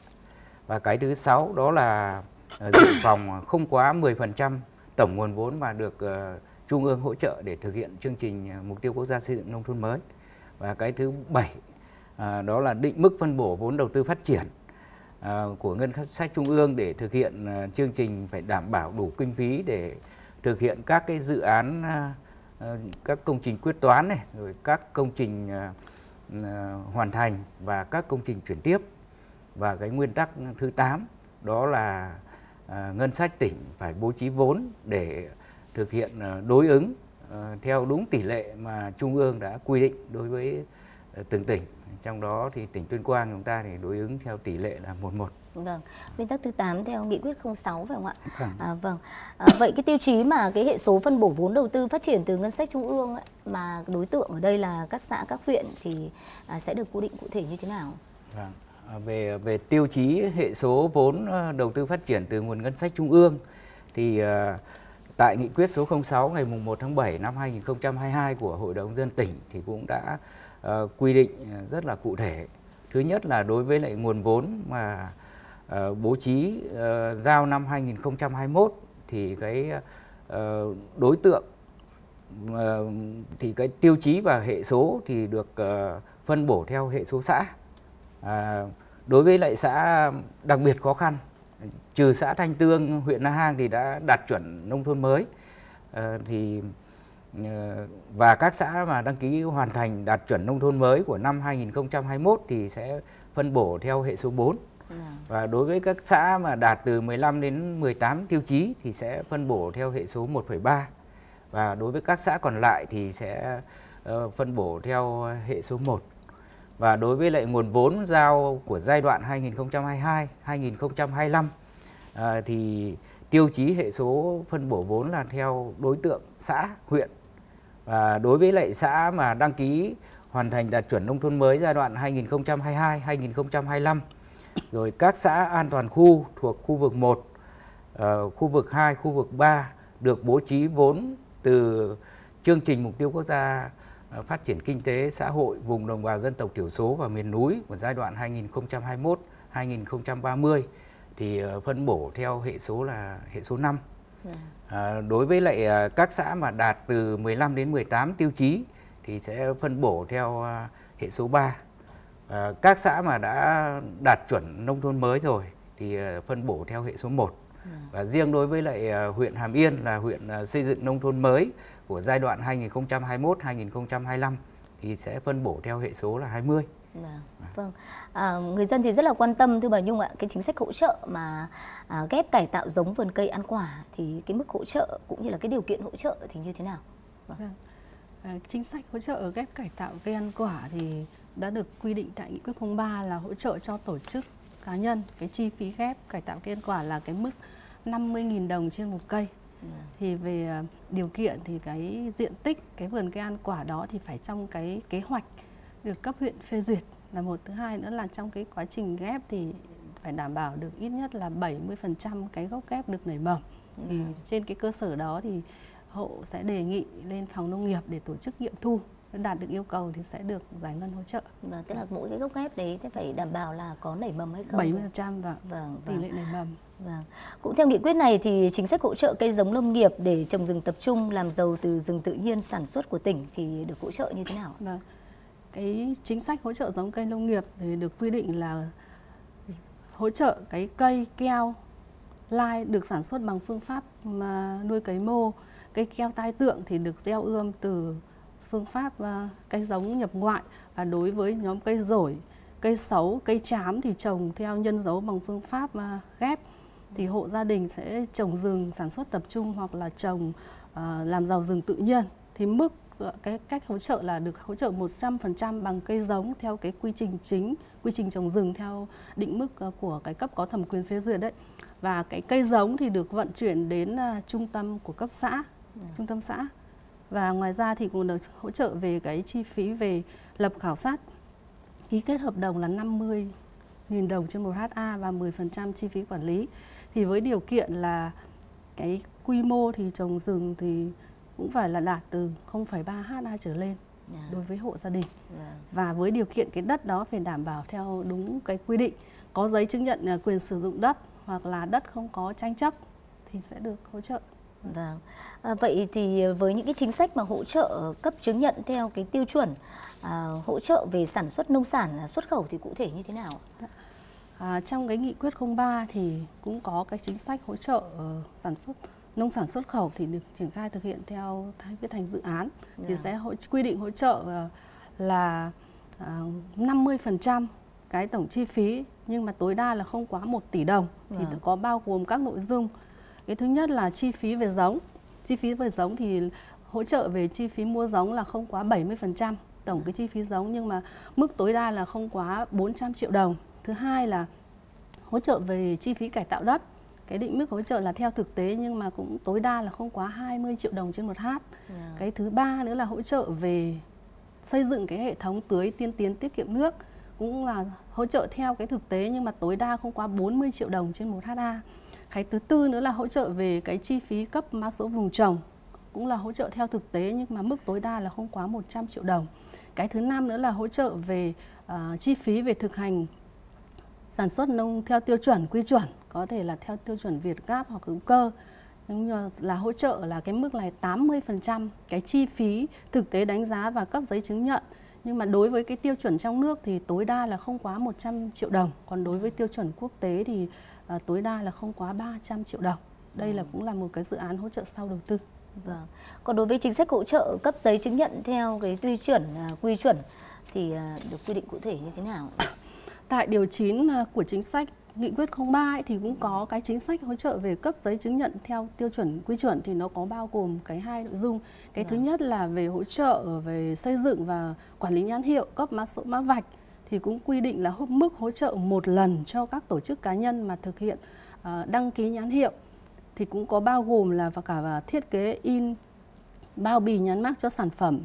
Và cái thứ sáu đó là ờ, dự phòng không quá 10% tổng nguồn vốn mà được ờ, Trung ương hỗ trợ để thực hiện chương trình ờ, Mục tiêu Quốc gia xây dựng nông thôn mới. Và cái thứ bảy đó là định mức phân bổ vốn đầu tư phát triển của ngân sách trung ương để thực hiện chương trình phải đảm bảo đủ kinh phí để thực hiện các cái dự án các công trình quyết toán này rồi các công trình Ờ, hoàn thành và các công trình chuyển tiếp và cái nguyên tắc thứ 8 đó là ờ, ngân sách tỉnh phải bố trí vốn để thực hiện ờ, đối ứng theo đúng tỷ lệ mà trung ương đã quy định đối với từng tỉnh trong đó thì tỉnh tuyên quang chúng ta thì đối ứng theo tỷ lệ là một một Vâng, nguyên tắc thứ 8 theo nghị quyết 06 phải không ạ? À, vâng. À, vậy cái tiêu chí mà cái hệ số phân bổ vốn đầu tư phát triển từ ngân sách trung ương ấy, mà đối tượng ở đây là các xã các huyện thì à, sẽ được quy định cụ thể như thế nào? Vâng. À, về về tiêu chí hệ số vốn ờ, đầu tư phát triển từ nguồn ngân sách trung ương thì à, tại nghị quyết số 06 ngày mùng 1 tháng 7 năm 2022 của Hội đồng dân tỉnh thì cũng đã à, quy định rất là cụ thể. Thứ nhất là đối với lại nguồn vốn mà Ờ, bố trí ờ, giao năm 2021 thì cái ờ, đối tượng thì cái tiêu chí và hệ số thì được phân bổ theo hệ số xã. À, đối với lại xã đặc biệt khó khăn, trừ xã Thanh Tương, huyện Na Hàng thì đã đạt chuẩn nông thôn mới. À, thì và các xã mà đăng ký hoàn thành đạt chuẩn nông thôn mới của năm 2021 thì sẽ phân bổ theo hệ số 4. Và đối với các xã mà đạt từ 15 đến 18 tiêu chí thì sẽ phân bổ theo hệ số 1,3. Và đối với các xã còn lại thì sẽ uh, phân bổ theo hệ số 1. Và đối với lại nguồn vốn giao của giai đoạn 2022-2025 uh, ờ, thì tiêu chí hệ số phân bổ vốn là theo đối tượng xã, huyện. Và đối với lại xã mà đăng ký hoàn thành đạt chuẩn nông thôn mới giai đoạn 2022-2025 rồi các xã an toàn khu thuộc khu vực 1, uh, ờ, khu vực 2, khu vực 3 được bố trí vốn từ chương trình mục tiêu quốc gia ờ, phát triển kinh tế xã hội vùng đồng bào dân tộc thiểu số và miền núi của giai đoạn 2021-2030 thì ờ, phân bổ theo hệ số là hệ số 5. À, dạ. đối với lại các xã mà đạt từ 15 đến 18 tiêu chí thì sẽ phân bổ theo hệ số 3. Ờ, các xã mà đã đạt chuẩn nông thôn mới rồi thì ờ, phân bổ theo hệ số 1. Ừ. Và riêng đối với lại ờ, huyện Hàm Yên là huyện xây dựng nông thôn mới của giai đoạn 2021-2025 thì sẽ phân bổ theo hệ số là 20. Vâng. vâng. À, người dân thì rất là quan tâm thưa bà Nhung ạ, cái chính sách hỗ trợ mà à, ghép cải tạo giống vườn cây ăn quả thì cái mức hỗ trợ cũng như là cái điều kiện hỗ trợ thì như thế nào? Vâng. vâng. À, chính sách hỗ trợ ghép cải tạo cây ăn quả thì đã được quy định tại nghị quyết 03 là hỗ trợ cho tổ chức cá nhân cái chi phí ghép cải tạo cây ăn quả là cái mức 50.000 đồng trên một cây. Dạ. Thì về ờ, điều kiện thì cái diện tích cái vườn cây ăn quả đó thì phải trong cái kế hoạch được cấp huyện phê duyệt là một thứ hai nữa là trong cái quá trình ghép thì phải đảm bảo được ít nhất là 70% cái gốc ghép được nảy mầm. Dạ. Thì trên cái cơ sở đó thì hộ sẽ đề nghị lên phòng nông nghiệp để tổ chức nghiệm thu đạt được yêu cầu thì sẽ được giải ngân hỗ trợ. Và tức là mỗi cái gốc ghép đấy sẽ phải đảm bảo là có nảy mầm hay không? 70% vâng. Vâng, tỷ vâng. lệ nảy mầm. Vâng. Cũng theo nghị quyết này thì chính sách hỗ trợ cây giống lâm nghiệp để trồng rừng tập trung làm giàu từ rừng tự nhiên sản xuất của tỉnh thì được hỗ trợ như thế nào? Vâng. Cái chính sách hỗ trợ giống cây nông nghiệp thì được quy định là hỗ trợ cái cây keo lai được sản xuất bằng phương pháp nuôi cấy mô, cây keo tai tượng thì được gieo ươm từ phương pháp ờ, cây giống nhập ngoại và đối với nhóm cây rổi, cây sấu, cây chám thì trồng theo nhân dấu bằng phương pháp ờ, ghép thì hộ gia đình sẽ trồng rừng sản xuất tập trung hoặc là trồng ờ, làm giàu rừng tự nhiên thì mức cái cách hỗ trợ là được hỗ trợ 100% bằng cây giống theo cái quy trình chính, quy trình trồng rừng theo định mức của cái cấp có thẩm quyền phê duyệt đấy. Và cái cây giống thì được vận chuyển đến trung tâm của cấp xã, yeah. trung tâm xã và ngoài ra thì cũng được hỗ trợ về cái chi phí về lập khảo sát ký kết hợp đồng là 50 000 đồng trên một HA và 10% chi phí quản lý. Thì với điều kiện là cái quy mô thì trồng rừng thì cũng phải là đạt từ 0,3 HA trở lên dạ. đối với hộ gia đình. Dạ. Và với điều kiện cái đất đó phải đảm bảo theo đúng cái quy định, có giấy chứng nhận à, quyền sử dụng đất hoặc là đất không có tranh chấp thì sẽ được hỗ trợ. Vâng. À, vậy thì với những cái chính sách mà hỗ trợ cấp chứng nhận theo cái tiêu chuẩn à, hỗ trợ về sản xuất nông sản à, xuất khẩu thì cụ thể như thế nào? Dạ. À, trong cái nghị quyết 03 thì cũng có cái chính sách hỗ trợ ờ, sản xuất nông sản xuất khẩu thì được triển khai thực hiện theo viết thành dự án yeah. thì dạ. sẽ hỗ, quy định hỗ trợ ờ, là à, ờ, 50% cái tổng chi phí nhưng mà tối đa là không quá 1 tỷ đồng yeah. thì vâng. có bao gồm các nội dung cái thứ nhất là chi phí về giống chi phí về giống thì hỗ trợ về chi phí mua giống là không quá 70% tổng cái chi phí giống nhưng mà mức tối đa là không quá 400 triệu đồng. Thứ hai là hỗ trợ về chi phí cải tạo đất. Cái định mức hỗ trợ là theo thực tế nhưng mà cũng tối đa là không quá 20 triệu đồng trên một hát. Yeah. Dạ. Cái thứ ba nữa là hỗ trợ về xây dựng cái hệ thống tưới tiên tiến tiết kiệm nước cũng là hỗ trợ theo cái thực tế nhưng mà tối đa không quá 40 triệu đồng trên một ha cái thứ tư nữa là hỗ trợ về cái chi phí cấp mã số vùng trồng cũng là hỗ trợ theo thực tế nhưng mà mức tối đa là không quá 100 triệu đồng. Cái thứ năm nữa là hỗ trợ về uh, chi phí về thực hành sản xuất nông theo tiêu chuẩn quy chuẩn có thể là theo tiêu chuẩn Việt Gáp hoặc hữu cơ nhưng mà là hỗ trợ là cái mức này 80% cái chi phí thực tế đánh giá và cấp giấy chứng nhận nhưng mà đối với cái tiêu chuẩn trong nước thì tối đa là không quá 100 triệu đồng còn đối với tiêu chuẩn quốc tế thì Ờ, tối đa là không quá 300 triệu đồng. Đây ừ. là cũng là một cái dự án hỗ trợ sau đầu tư. Vâng. Còn đối với chính sách hỗ trợ cấp giấy chứng nhận theo cái quy chuẩn à, quy chuẩn thì à, được quy định cụ thể như thế nào? Tại điều 9 à, của chính sách Nghị quyết 03 ấy, thì cũng có cái chính sách hỗ trợ về cấp giấy chứng nhận theo tiêu chuẩn quy chuẩn thì nó có bao gồm cái hai nội dung. Cái vâng. thứ nhất là về hỗ trợ về xây dựng và quản lý nhãn hiệu, cấp mã số mã vạch thì cũng quy định là mức hỗ trợ một lần cho các tổ chức cá nhân mà thực hiện ờ, đăng ký nhãn hiệu thì cũng có bao gồm là và cả à, thiết kế in bao bì nhãn mác cho sản phẩm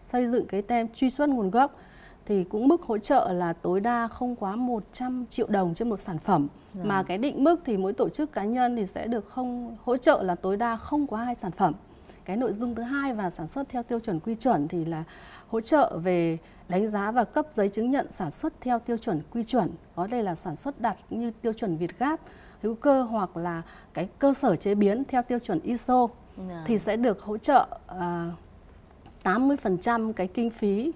xây dựng cái tem truy xuất nguồn gốc thì cũng mức hỗ trợ là tối đa không quá 100 triệu đồng trên một sản phẩm Rồi. mà cái định mức thì mỗi tổ chức cá nhân thì sẽ được không hỗ trợ là tối đa không quá hai sản phẩm cái nội dung thứ hai và sản xuất theo tiêu chuẩn quy chuẩn thì là hỗ trợ về đánh giá và cấp giấy chứng nhận sản xuất theo tiêu chuẩn quy chuẩn có đây là sản xuất đạt như tiêu chuẩn Việt Gáp hữu cơ hoặc là cái cơ sở chế biến theo tiêu chuẩn ISO à. thì sẽ được hỗ trợ uh, à, 80% cái kinh phí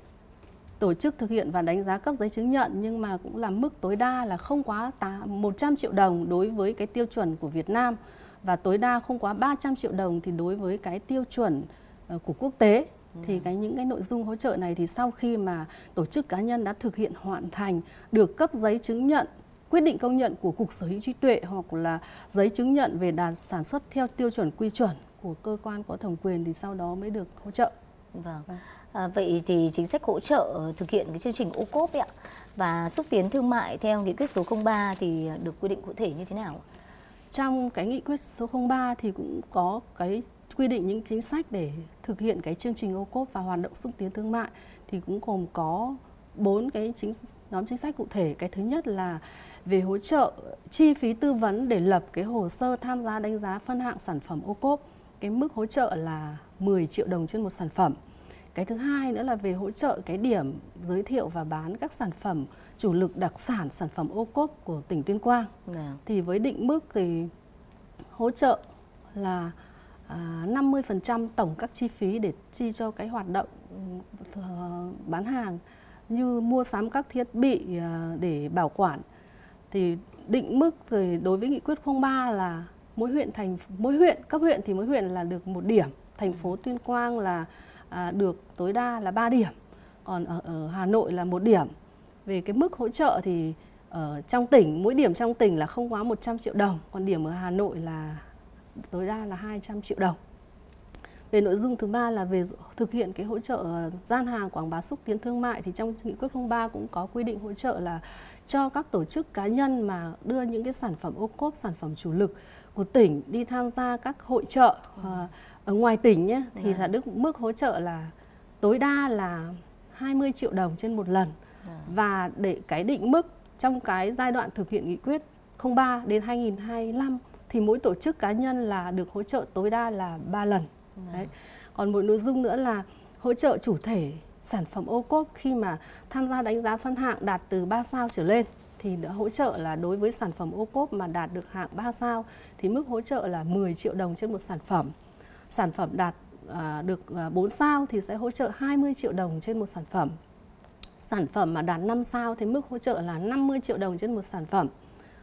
tổ chức thực hiện và đánh giá cấp giấy chứng nhận nhưng mà cũng là mức tối đa là không quá 100 triệu đồng đối với cái tiêu chuẩn của Việt Nam và tối đa không quá 300 triệu đồng thì đối với cái tiêu chuẩn ờ, của quốc tế thì ừ. cái những cái nội dung hỗ trợ này thì sau khi mà tổ chức cá nhân đã thực hiện hoàn thành được cấp giấy chứng nhận quyết định công nhận của cục sở hữu trí tuệ hoặc là giấy chứng nhận về đạt sản xuất theo tiêu chuẩn quy chuẩn của cơ quan có thẩm quyền thì sau đó mới được hỗ trợ. Vâng. vâng. À, vậy thì chính sách hỗ trợ thực hiện cái chương trình ô cốp ạ và xúc tiến thương mại theo nghị quyết số 03 thì được quy định cụ thể như thế nào? trong cái nghị quyết số 03 thì cũng có cái quy định những chính sách để thực hiện cái chương trình ô cốp và hoạt động xúc tiến thương mại thì cũng gồm có bốn cái chính nhóm chính sách cụ thể cái thứ nhất là về hỗ trợ chi phí tư vấn để lập cái hồ sơ tham gia đánh giá phân hạng sản phẩm ô cốp cái mức hỗ trợ là 10 triệu đồng trên một sản phẩm cái thứ hai nữa là về hỗ trợ cái điểm giới thiệu và bán các sản phẩm chủ lực đặc sản sản phẩm ô cốp của tỉnh tuyên quang à. thì với định mức thì hỗ trợ là à, 50% tổng các chi phí để chi cho cái hoạt động uh, bán hàng như mua sắm các thiết bị uh, để bảo quản thì định mức thì đối với nghị quyết 03 là mỗi huyện thành mỗi huyện các huyện thì mỗi huyện là được một điểm thành phố tuyên quang là À, được tối đa là 3 điểm còn ở, ở Hà Nội là một điểm về cái mức hỗ trợ thì ở trong tỉnh mỗi điểm trong tỉnh là không quá 100 triệu đồng còn điểm ở Hà Nội là tối đa là 200 triệu đồng về nội dung thứ ba là về thực hiện cái hỗ trợ gian hàng quảng bá xúc tiến thương mại thì trong nghị quyết 03 cũng có quy định hỗ trợ là cho các tổ chức cá nhân mà đưa những cái sản phẩm ô cốp, sản phẩm chủ lực của tỉnh đi tham gia các hội trợ ừ ở ngoài tỉnh nhé thì là vâng. Đức mức hỗ trợ là tối đa là 20 triệu đồng trên một lần vâng. và để cái định mức trong cái giai đoạn thực hiện nghị quyết 03 đến 2025 thì mỗi tổ chức cá nhân là được hỗ trợ tối đa là 3 lần. Vâng. Đấy. Còn một nội dung nữa là hỗ trợ chủ thể sản phẩm ô cốp khi mà tham gia đánh giá phân hạng đạt từ 3 sao trở lên thì đã hỗ trợ là đối với sản phẩm ô cốp mà đạt được hạng 3 sao thì mức hỗ trợ là 10 triệu đồng trên một sản phẩm sản phẩm đạt à, được 4 à, sao thì sẽ hỗ trợ 20 triệu đồng trên một sản phẩm. Sản phẩm mà đạt 5 sao thì mức hỗ trợ là 50 triệu đồng trên một sản phẩm.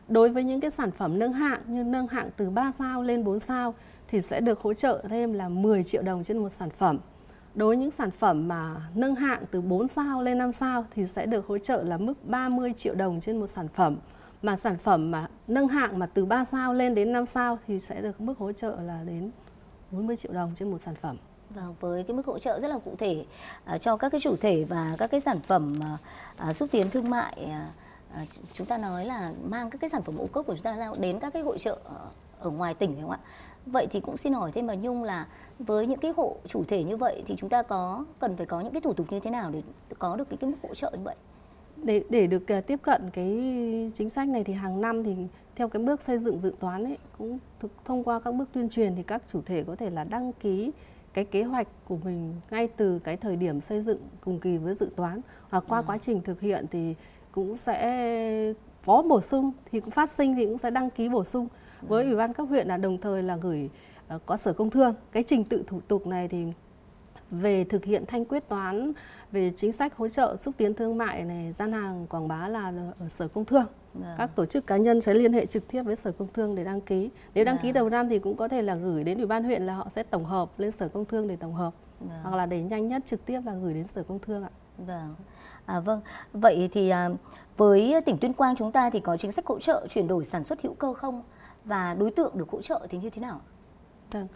Đối với những cái sản phẩm nâng hạng như nâng hạng từ 3 sao lên 4 sao thì sẽ được hỗ trợ thêm là 10 triệu đồng trên một sản phẩm. Đối với những sản phẩm mà nâng hạng từ 4 sao lên 5 sao thì sẽ được hỗ trợ là mức 30 triệu đồng trên một sản phẩm. Mà sản phẩm mà nâng hạng mà từ 3 sao lên đến 5 sao thì sẽ được mức hỗ trợ là đến 40 triệu đồng trên một sản phẩm. Vâng, với cái mức hỗ trợ rất là cụ thể à, cho các cái chủ thể và các cái sản phẩm à, à xúc tiến thương mại à, à, chúng ta nói là mang các cái sản phẩm ô cốp của chúng ta đến các cái hội trợ ở, ngoài tỉnh phải không ạ? Vậy thì cũng xin hỏi thêm bà Nhung là với những cái hộ chủ thể như vậy thì chúng ta có cần phải có những cái thủ tục như thế nào để có được cái, cái mức hỗ trợ như vậy? Để để được à, tiếp cận cái chính sách này thì hàng năm thì theo cái bước xây dựng dự toán ấy cũng thực thông qua các bước tuyên truyền thì các chủ thể có thể là đăng ký cái kế hoạch của mình ngay từ cái thời điểm xây dựng cùng kỳ với dự toán hoặc qua à. quá trình thực hiện thì cũng sẽ có bổ sung thì cũng phát sinh thì cũng sẽ đăng ký bổ sung với ủy ban các huyện là đồng thời là gửi uh, có sở công thương cái trình tự thủ tục này thì về thực hiện thanh quyết toán về chính sách hỗ trợ xúc tiến thương mại này gian hàng quảng bá là ở sở công thương Vâng. Các tổ chức cá nhân sẽ liên hệ trực tiếp với Sở Công Thương để đăng ký. Nếu đăng ký vâng. đầu năm thì cũng có thể là gửi đến Ủy ban huyện là họ sẽ tổng hợp lên Sở Công Thương để tổng hợp. Vâng. Hoặc là để nhanh nhất trực tiếp là gửi đến Sở Công Thương ạ. Vâng. À, vâng, vậy thì à, với tỉnh Tuyên Quang chúng ta thì có chính sách hỗ trợ chuyển đổi sản xuất hữu cơ không? Và đối tượng được hỗ trợ thì như thế nào? Vâng.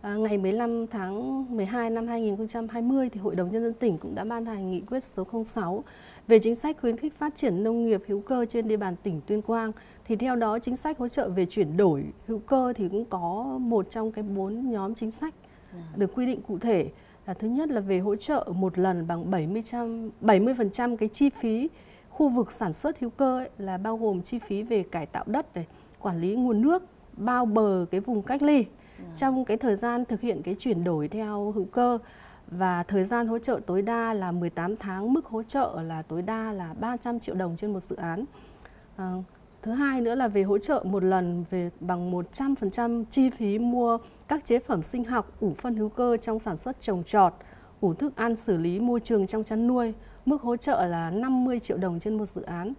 À, ngày 15 tháng 12 năm 2020 thì Hội đồng nhân dân tỉnh cũng đã ban hành nghị quyết số 06 về chính sách khuyến khích phát triển nông nghiệp hữu cơ trên địa bàn tỉnh Tuyên Quang. Thì theo đó chính sách hỗ trợ về chuyển đổi hữu cơ thì cũng có một trong cái bốn nhóm chính sách dạ. được quy định cụ thể là thứ nhất là về hỗ trợ một lần bằng 70 70% cái chi phí khu vực sản xuất hữu cơ ấy, là bao gồm chi phí về cải tạo đất này, quản lý nguồn nước, bao bờ cái vùng cách ly trong cái thời gian thực hiện cái chuyển đổi theo hữu cơ và thời gian hỗ trợ tối đa là 18 tháng, mức hỗ trợ là tối đa là 300 triệu đồng trên một dự án. À, thứ hai nữa là về hỗ trợ một lần về bằng 100% chi phí mua các chế phẩm sinh học, ủ phân hữu cơ trong sản xuất trồng trọt, ủ thức ăn xử lý môi trường trong chăn nuôi, mức hỗ trợ là 50 triệu đồng trên một dự án.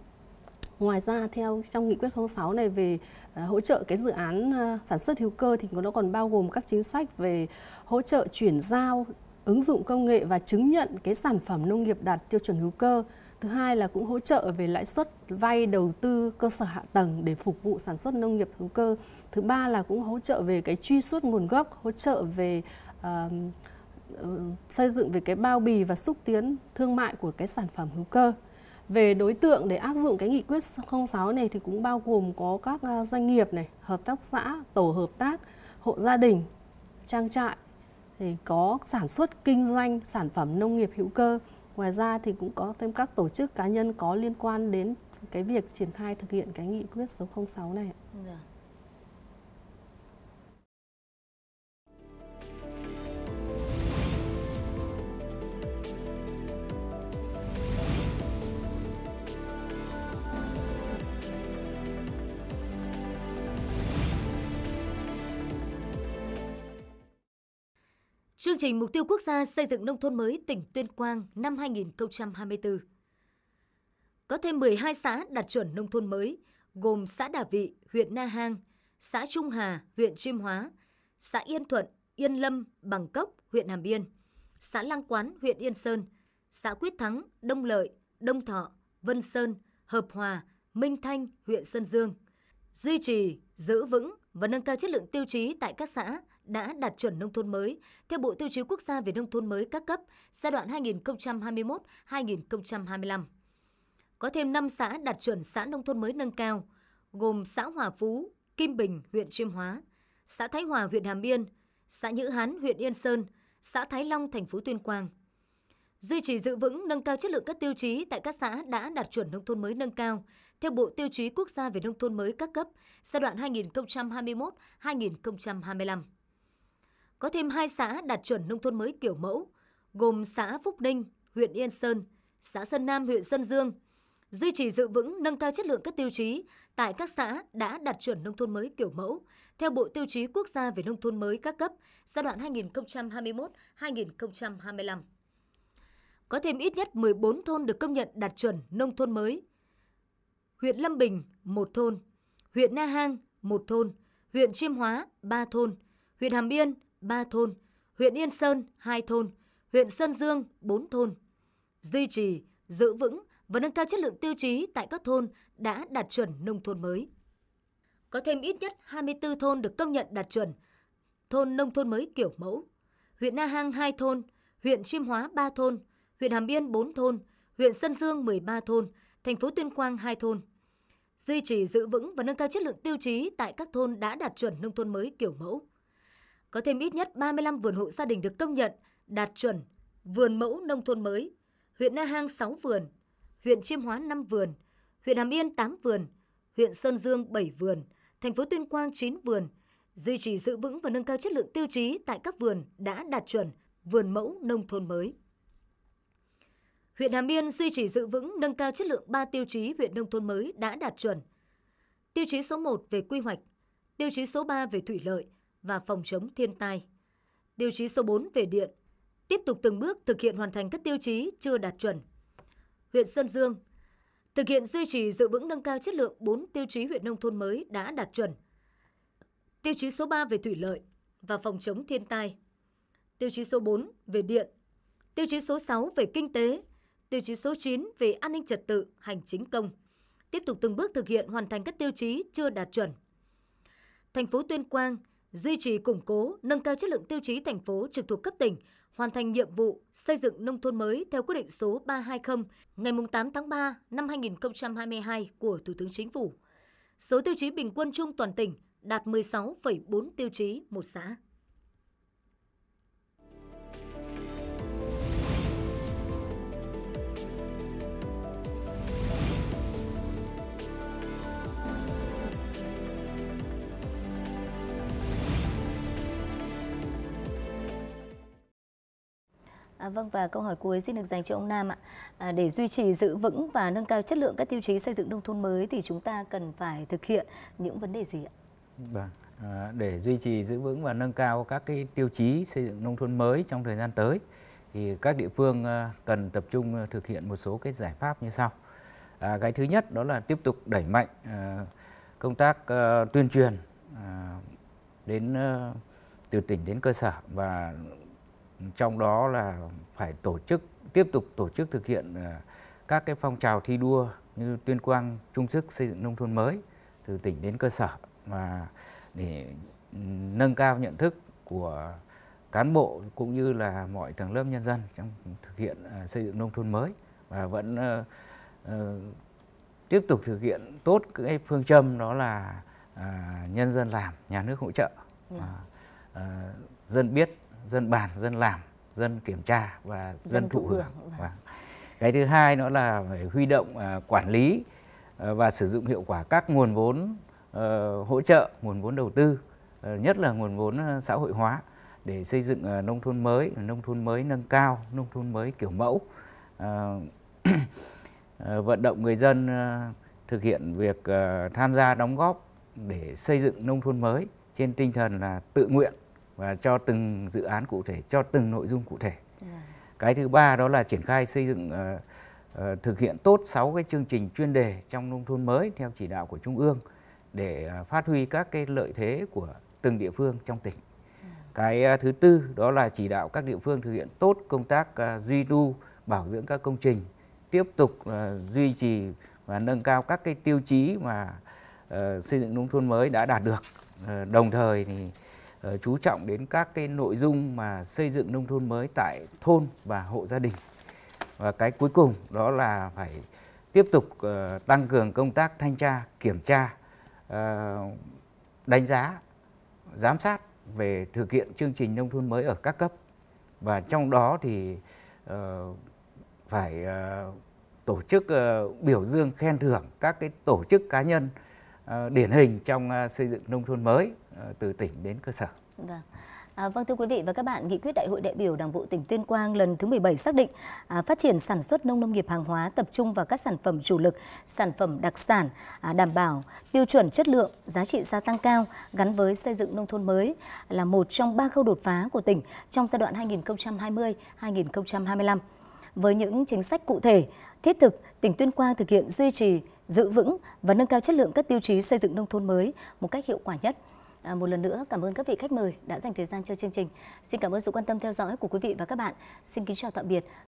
Ngoài ra theo trong nghị quyết 06 này về À, hỗ trợ cái dự án à, sản xuất hữu cơ thì nó còn bao gồm các chính sách về hỗ trợ chuyển giao ứng dụng công nghệ và chứng nhận cái sản phẩm nông nghiệp đạt tiêu chuẩn hữu cơ thứ hai là cũng hỗ trợ về lãi suất vay đầu tư cơ sở hạ tầng để phục vụ sản xuất nông nghiệp hữu cơ thứ ba là cũng hỗ trợ về cái truy xuất nguồn gốc hỗ trợ về uh, xây dựng về cái bao bì và xúc tiến thương mại của cái sản phẩm hữu cơ về đối tượng để áp dụng cái nghị quyết 06 này thì cũng bao gồm có các à, doanh nghiệp này, hợp tác xã, tổ hợp tác, hộ gia đình, trang trại thì có sản xuất kinh doanh sản phẩm nông nghiệp hữu cơ. Ngoài ra thì cũng có thêm các tổ chức cá nhân có liên quan đến cái việc triển khai thực hiện cái nghị quyết số 06 này. Yeah. trình Mục tiêu Quốc gia xây dựng nông thôn mới tỉnh Tuyên Quang năm 2024. Có thêm 12 xã đạt chuẩn nông thôn mới, gồm xã Đà Vị, huyện Na Hang, xã Trung Hà, huyện Chiêm Hóa, xã Yên Thuận, Yên Lâm, Bằng Cốc, huyện Hàm Yên, xã Lăng Quán, huyện Yên Sơn, xã Quyết Thắng, Đông Lợi, Đông Thọ, Vân Sơn, Hợp Hòa, Minh Thanh, huyện Sơn Dương. Duy trì, giữ vững và nâng cao chất lượng tiêu chí tại các xã đã đạt chuẩn nông thôn mới theo Bộ Tiêu chí Quốc gia về nông thôn mới các cấp giai đoạn 2021-2025. Có thêm 5 xã đạt chuẩn xã nông thôn mới nâng cao, gồm xã Hòa Phú, Kim Bình, huyện Chiêm Hóa, xã Thái Hòa, huyện Hàm Yên, xã Nhữ Hán, huyện Yên Sơn, xã Thái Long, thành phố Tuyên Quang. Duy trì giữ vững nâng cao chất lượng các tiêu chí tại các xã đã đạt chuẩn nông thôn mới nâng cao theo Bộ Tiêu chí Quốc gia về nông thôn mới các cấp giai đoạn 2021-2025 có thêm hai xã đạt chuẩn nông thôn mới kiểu mẫu, gồm xã Phúc Ninh, huyện Yên Sơn, xã Sơn Nam, huyện Sơn Dương. Duy trì giữ vững nâng cao chất lượng các tiêu chí tại các xã đã đạt chuẩn nông thôn mới kiểu mẫu theo Bộ Tiêu chí Quốc gia về nông thôn mới các cấp giai đoạn 2021-2025. Có thêm ít nhất 14 thôn được công nhận đạt chuẩn nông thôn mới. Huyện Lâm Bình một thôn, huyện Na Hang một thôn, huyện Chiêm Hóa ba thôn, huyện Hàm Yên 3 thôn, huyện Yên Sơn 2 thôn, huyện Sơn Dương 4 thôn. Duy trì, giữ vững và nâng cao chất lượng tiêu chí tại các thôn đã đạt chuẩn nông thôn mới. Có thêm ít nhất 24 thôn được công nhận đạt chuẩn thôn nông thôn mới kiểu mẫu. Huyện Na Hang 2 thôn, huyện Chiêm Hóa 3 thôn, huyện Hàm Yên 4 thôn, huyện Sơn Dương 13 thôn, thành phố Tuyên Quang 2 thôn. Duy trì giữ vững và nâng cao chất lượng tiêu chí tại các thôn đã đạt chuẩn nông thôn mới kiểu mẫu có thêm ít nhất 35 vườn hộ gia đình được công nhận, đạt chuẩn, vườn mẫu nông thôn mới, huyện Na Hang 6 vườn, huyện Chiêm Hóa 5 vườn, huyện Hàm Yên 8 vườn, huyện Sơn Dương 7 vườn, thành phố Tuyên Quang 9 vườn, duy trì giữ vững và nâng cao chất lượng tiêu chí tại các vườn đã đạt chuẩn, vườn mẫu nông thôn mới. Huyện Hàm Yên duy trì giữ vững nâng cao chất lượng 3 tiêu chí huyện nông thôn mới đã đạt chuẩn. Tiêu chí số 1 về quy hoạch, tiêu chí số 3 về thủy lợi – và phòng chống thiên tai. Tiêu chí số 4 về điện, tiếp tục từng bước thực hiện hoàn thành các tiêu chí chưa đạt chuẩn. Huyện Sơn Dương thực hiện duy trì giữ vững nâng cao chất lượng 4 tiêu chí huyện nông thôn mới đã đạt chuẩn. Tiêu chí số 3 về thủy lợi và phòng chống thiên tai. Tiêu chí số 4 về điện. Tiêu chí số 6 về kinh tế. Tiêu chí số 9 về an ninh trật tự, hành chính công. Tiếp tục từng bước thực hiện hoàn thành các tiêu chí chưa đạt chuẩn. Thành phố Tuyên Quang – duy trì củng cố, nâng cao chất lượng tiêu chí thành phố trực thuộc cấp tỉnh, hoàn thành nhiệm vụ xây dựng nông thôn mới theo quyết định số 320 ngày 8 tháng 3 năm 2022 của Thủ tướng Chính phủ. Số tiêu chí bình quân chung toàn tỉnh đạt 16,4 tiêu chí một xã. À, vâng và câu hỏi cuối xin được dành cho ông Nam ạ. À, để duy trì giữ vững và nâng cao chất lượng các tiêu chí xây dựng nông thôn mới thì chúng ta cần phải thực hiện những vấn đề gì ạ? Vâng, à, để duy trì giữ vững và nâng cao các cái tiêu chí xây dựng nông thôn mới trong thời gian tới thì các địa phương à, cần tập trung à, thực hiện một số cái giải pháp như sau. À, cái thứ nhất đó là tiếp tục đẩy mạnh à, công tác à, tuyên truyền à, đến à, từ tỉnh đến cơ sở và trong đó là phải tổ chức tiếp tục tổ chức thực hiện à, các cái phong trào thi đua như tuyên quang trung sức xây dựng nông thôn mới từ tỉnh đến cơ sở và để nâng cao nhận thức của cán bộ cũng như là mọi tầng lớp nhân dân trong thực hiện à, xây dựng nông thôn mới và vẫn uh, tiếp tục thực hiện tốt cái phương châm đó là uh, nhân dân làm nhà nước hỗ trợ ừ. uh, uh, dân biết dân bàn dân làm dân kiểm tra và dân, dân thụ hưởng và vâng. vâng. cái thứ hai nữa là phải huy động à, quản lý à, và sử dụng hiệu quả các nguồn vốn ờ, hỗ trợ nguồn vốn đầu tư ờ, nhất là nguồn vốn ờ, xã hội hóa để xây dựng nông thôn mới nông thôn mới nâng cao nông thôn mới kiểu mẫu vận động người dân thực hiện việc tham gia đóng góp để xây dựng nông thôn mới trên tinh thần là tự nguyện và cho từng dự án cụ thể cho từng nội dung cụ thể dạ. cái thứ ba đó là triển khai xây dựng uh, uh, thực hiện tốt 6 cái chương trình chuyên đề trong nông thôn mới theo chỉ đạo của trung ương để uh, phát huy các cái lợi thế của từng địa phương trong tỉnh dạ. cái thứ tư đó là chỉ đạo các địa phương thực hiện tốt công tác duy tu bảo dưỡng các công trình tiếp tục duy trì và nâng cao các cái tiêu chí mà xây dựng nông thôn mới đã đạt được đồng thời thì Ờ, chú trọng đến các cái nội dung mà xây dựng nông thôn mới tại thôn và hộ gia đình. Và cái cuối cùng đó là phải tiếp tục ờ, tăng cường công tác thanh tra, kiểm tra, ờ, đánh giá, giám sát về thực hiện chương trình nông thôn mới ở các cấp. Và trong đó thì phải tổ chức biểu dương khen thưởng các cái tổ chức cá nhân điển hình trong xây dựng nông thôn mới Ờ, từ tỉnh đến cơ sở. Vâng. À, vâng thưa quý vị và các bạn, nghị quyết đại hội đại biểu Đảng bộ tỉnh Tuyên Quang lần thứ 17 xác định à, phát triển sản xuất nông nông nghiệp hàng hóa tập trung vào các sản phẩm chủ lực, sản phẩm đặc sản à, đảm bảo tiêu chuẩn chất lượng, giá trị gia tăng cao gắn với xây dựng nông thôn mới là một trong ba khâu đột phá của tỉnh trong giai đoạn 2020-2025. Với những chính sách cụ thể, thiết thực, tỉnh Tuyên Quang thực hiện duy trì, giữ vững và nâng cao chất lượng các tiêu chí xây dựng nông thôn mới một cách hiệu quả nhất. À, một lần nữa cảm ơn các vị khách mời đã dành thời gian cho chương trình. Xin cảm ơn sự quan tâm theo dõi của quý vị và các bạn. Xin kính chào tạm biệt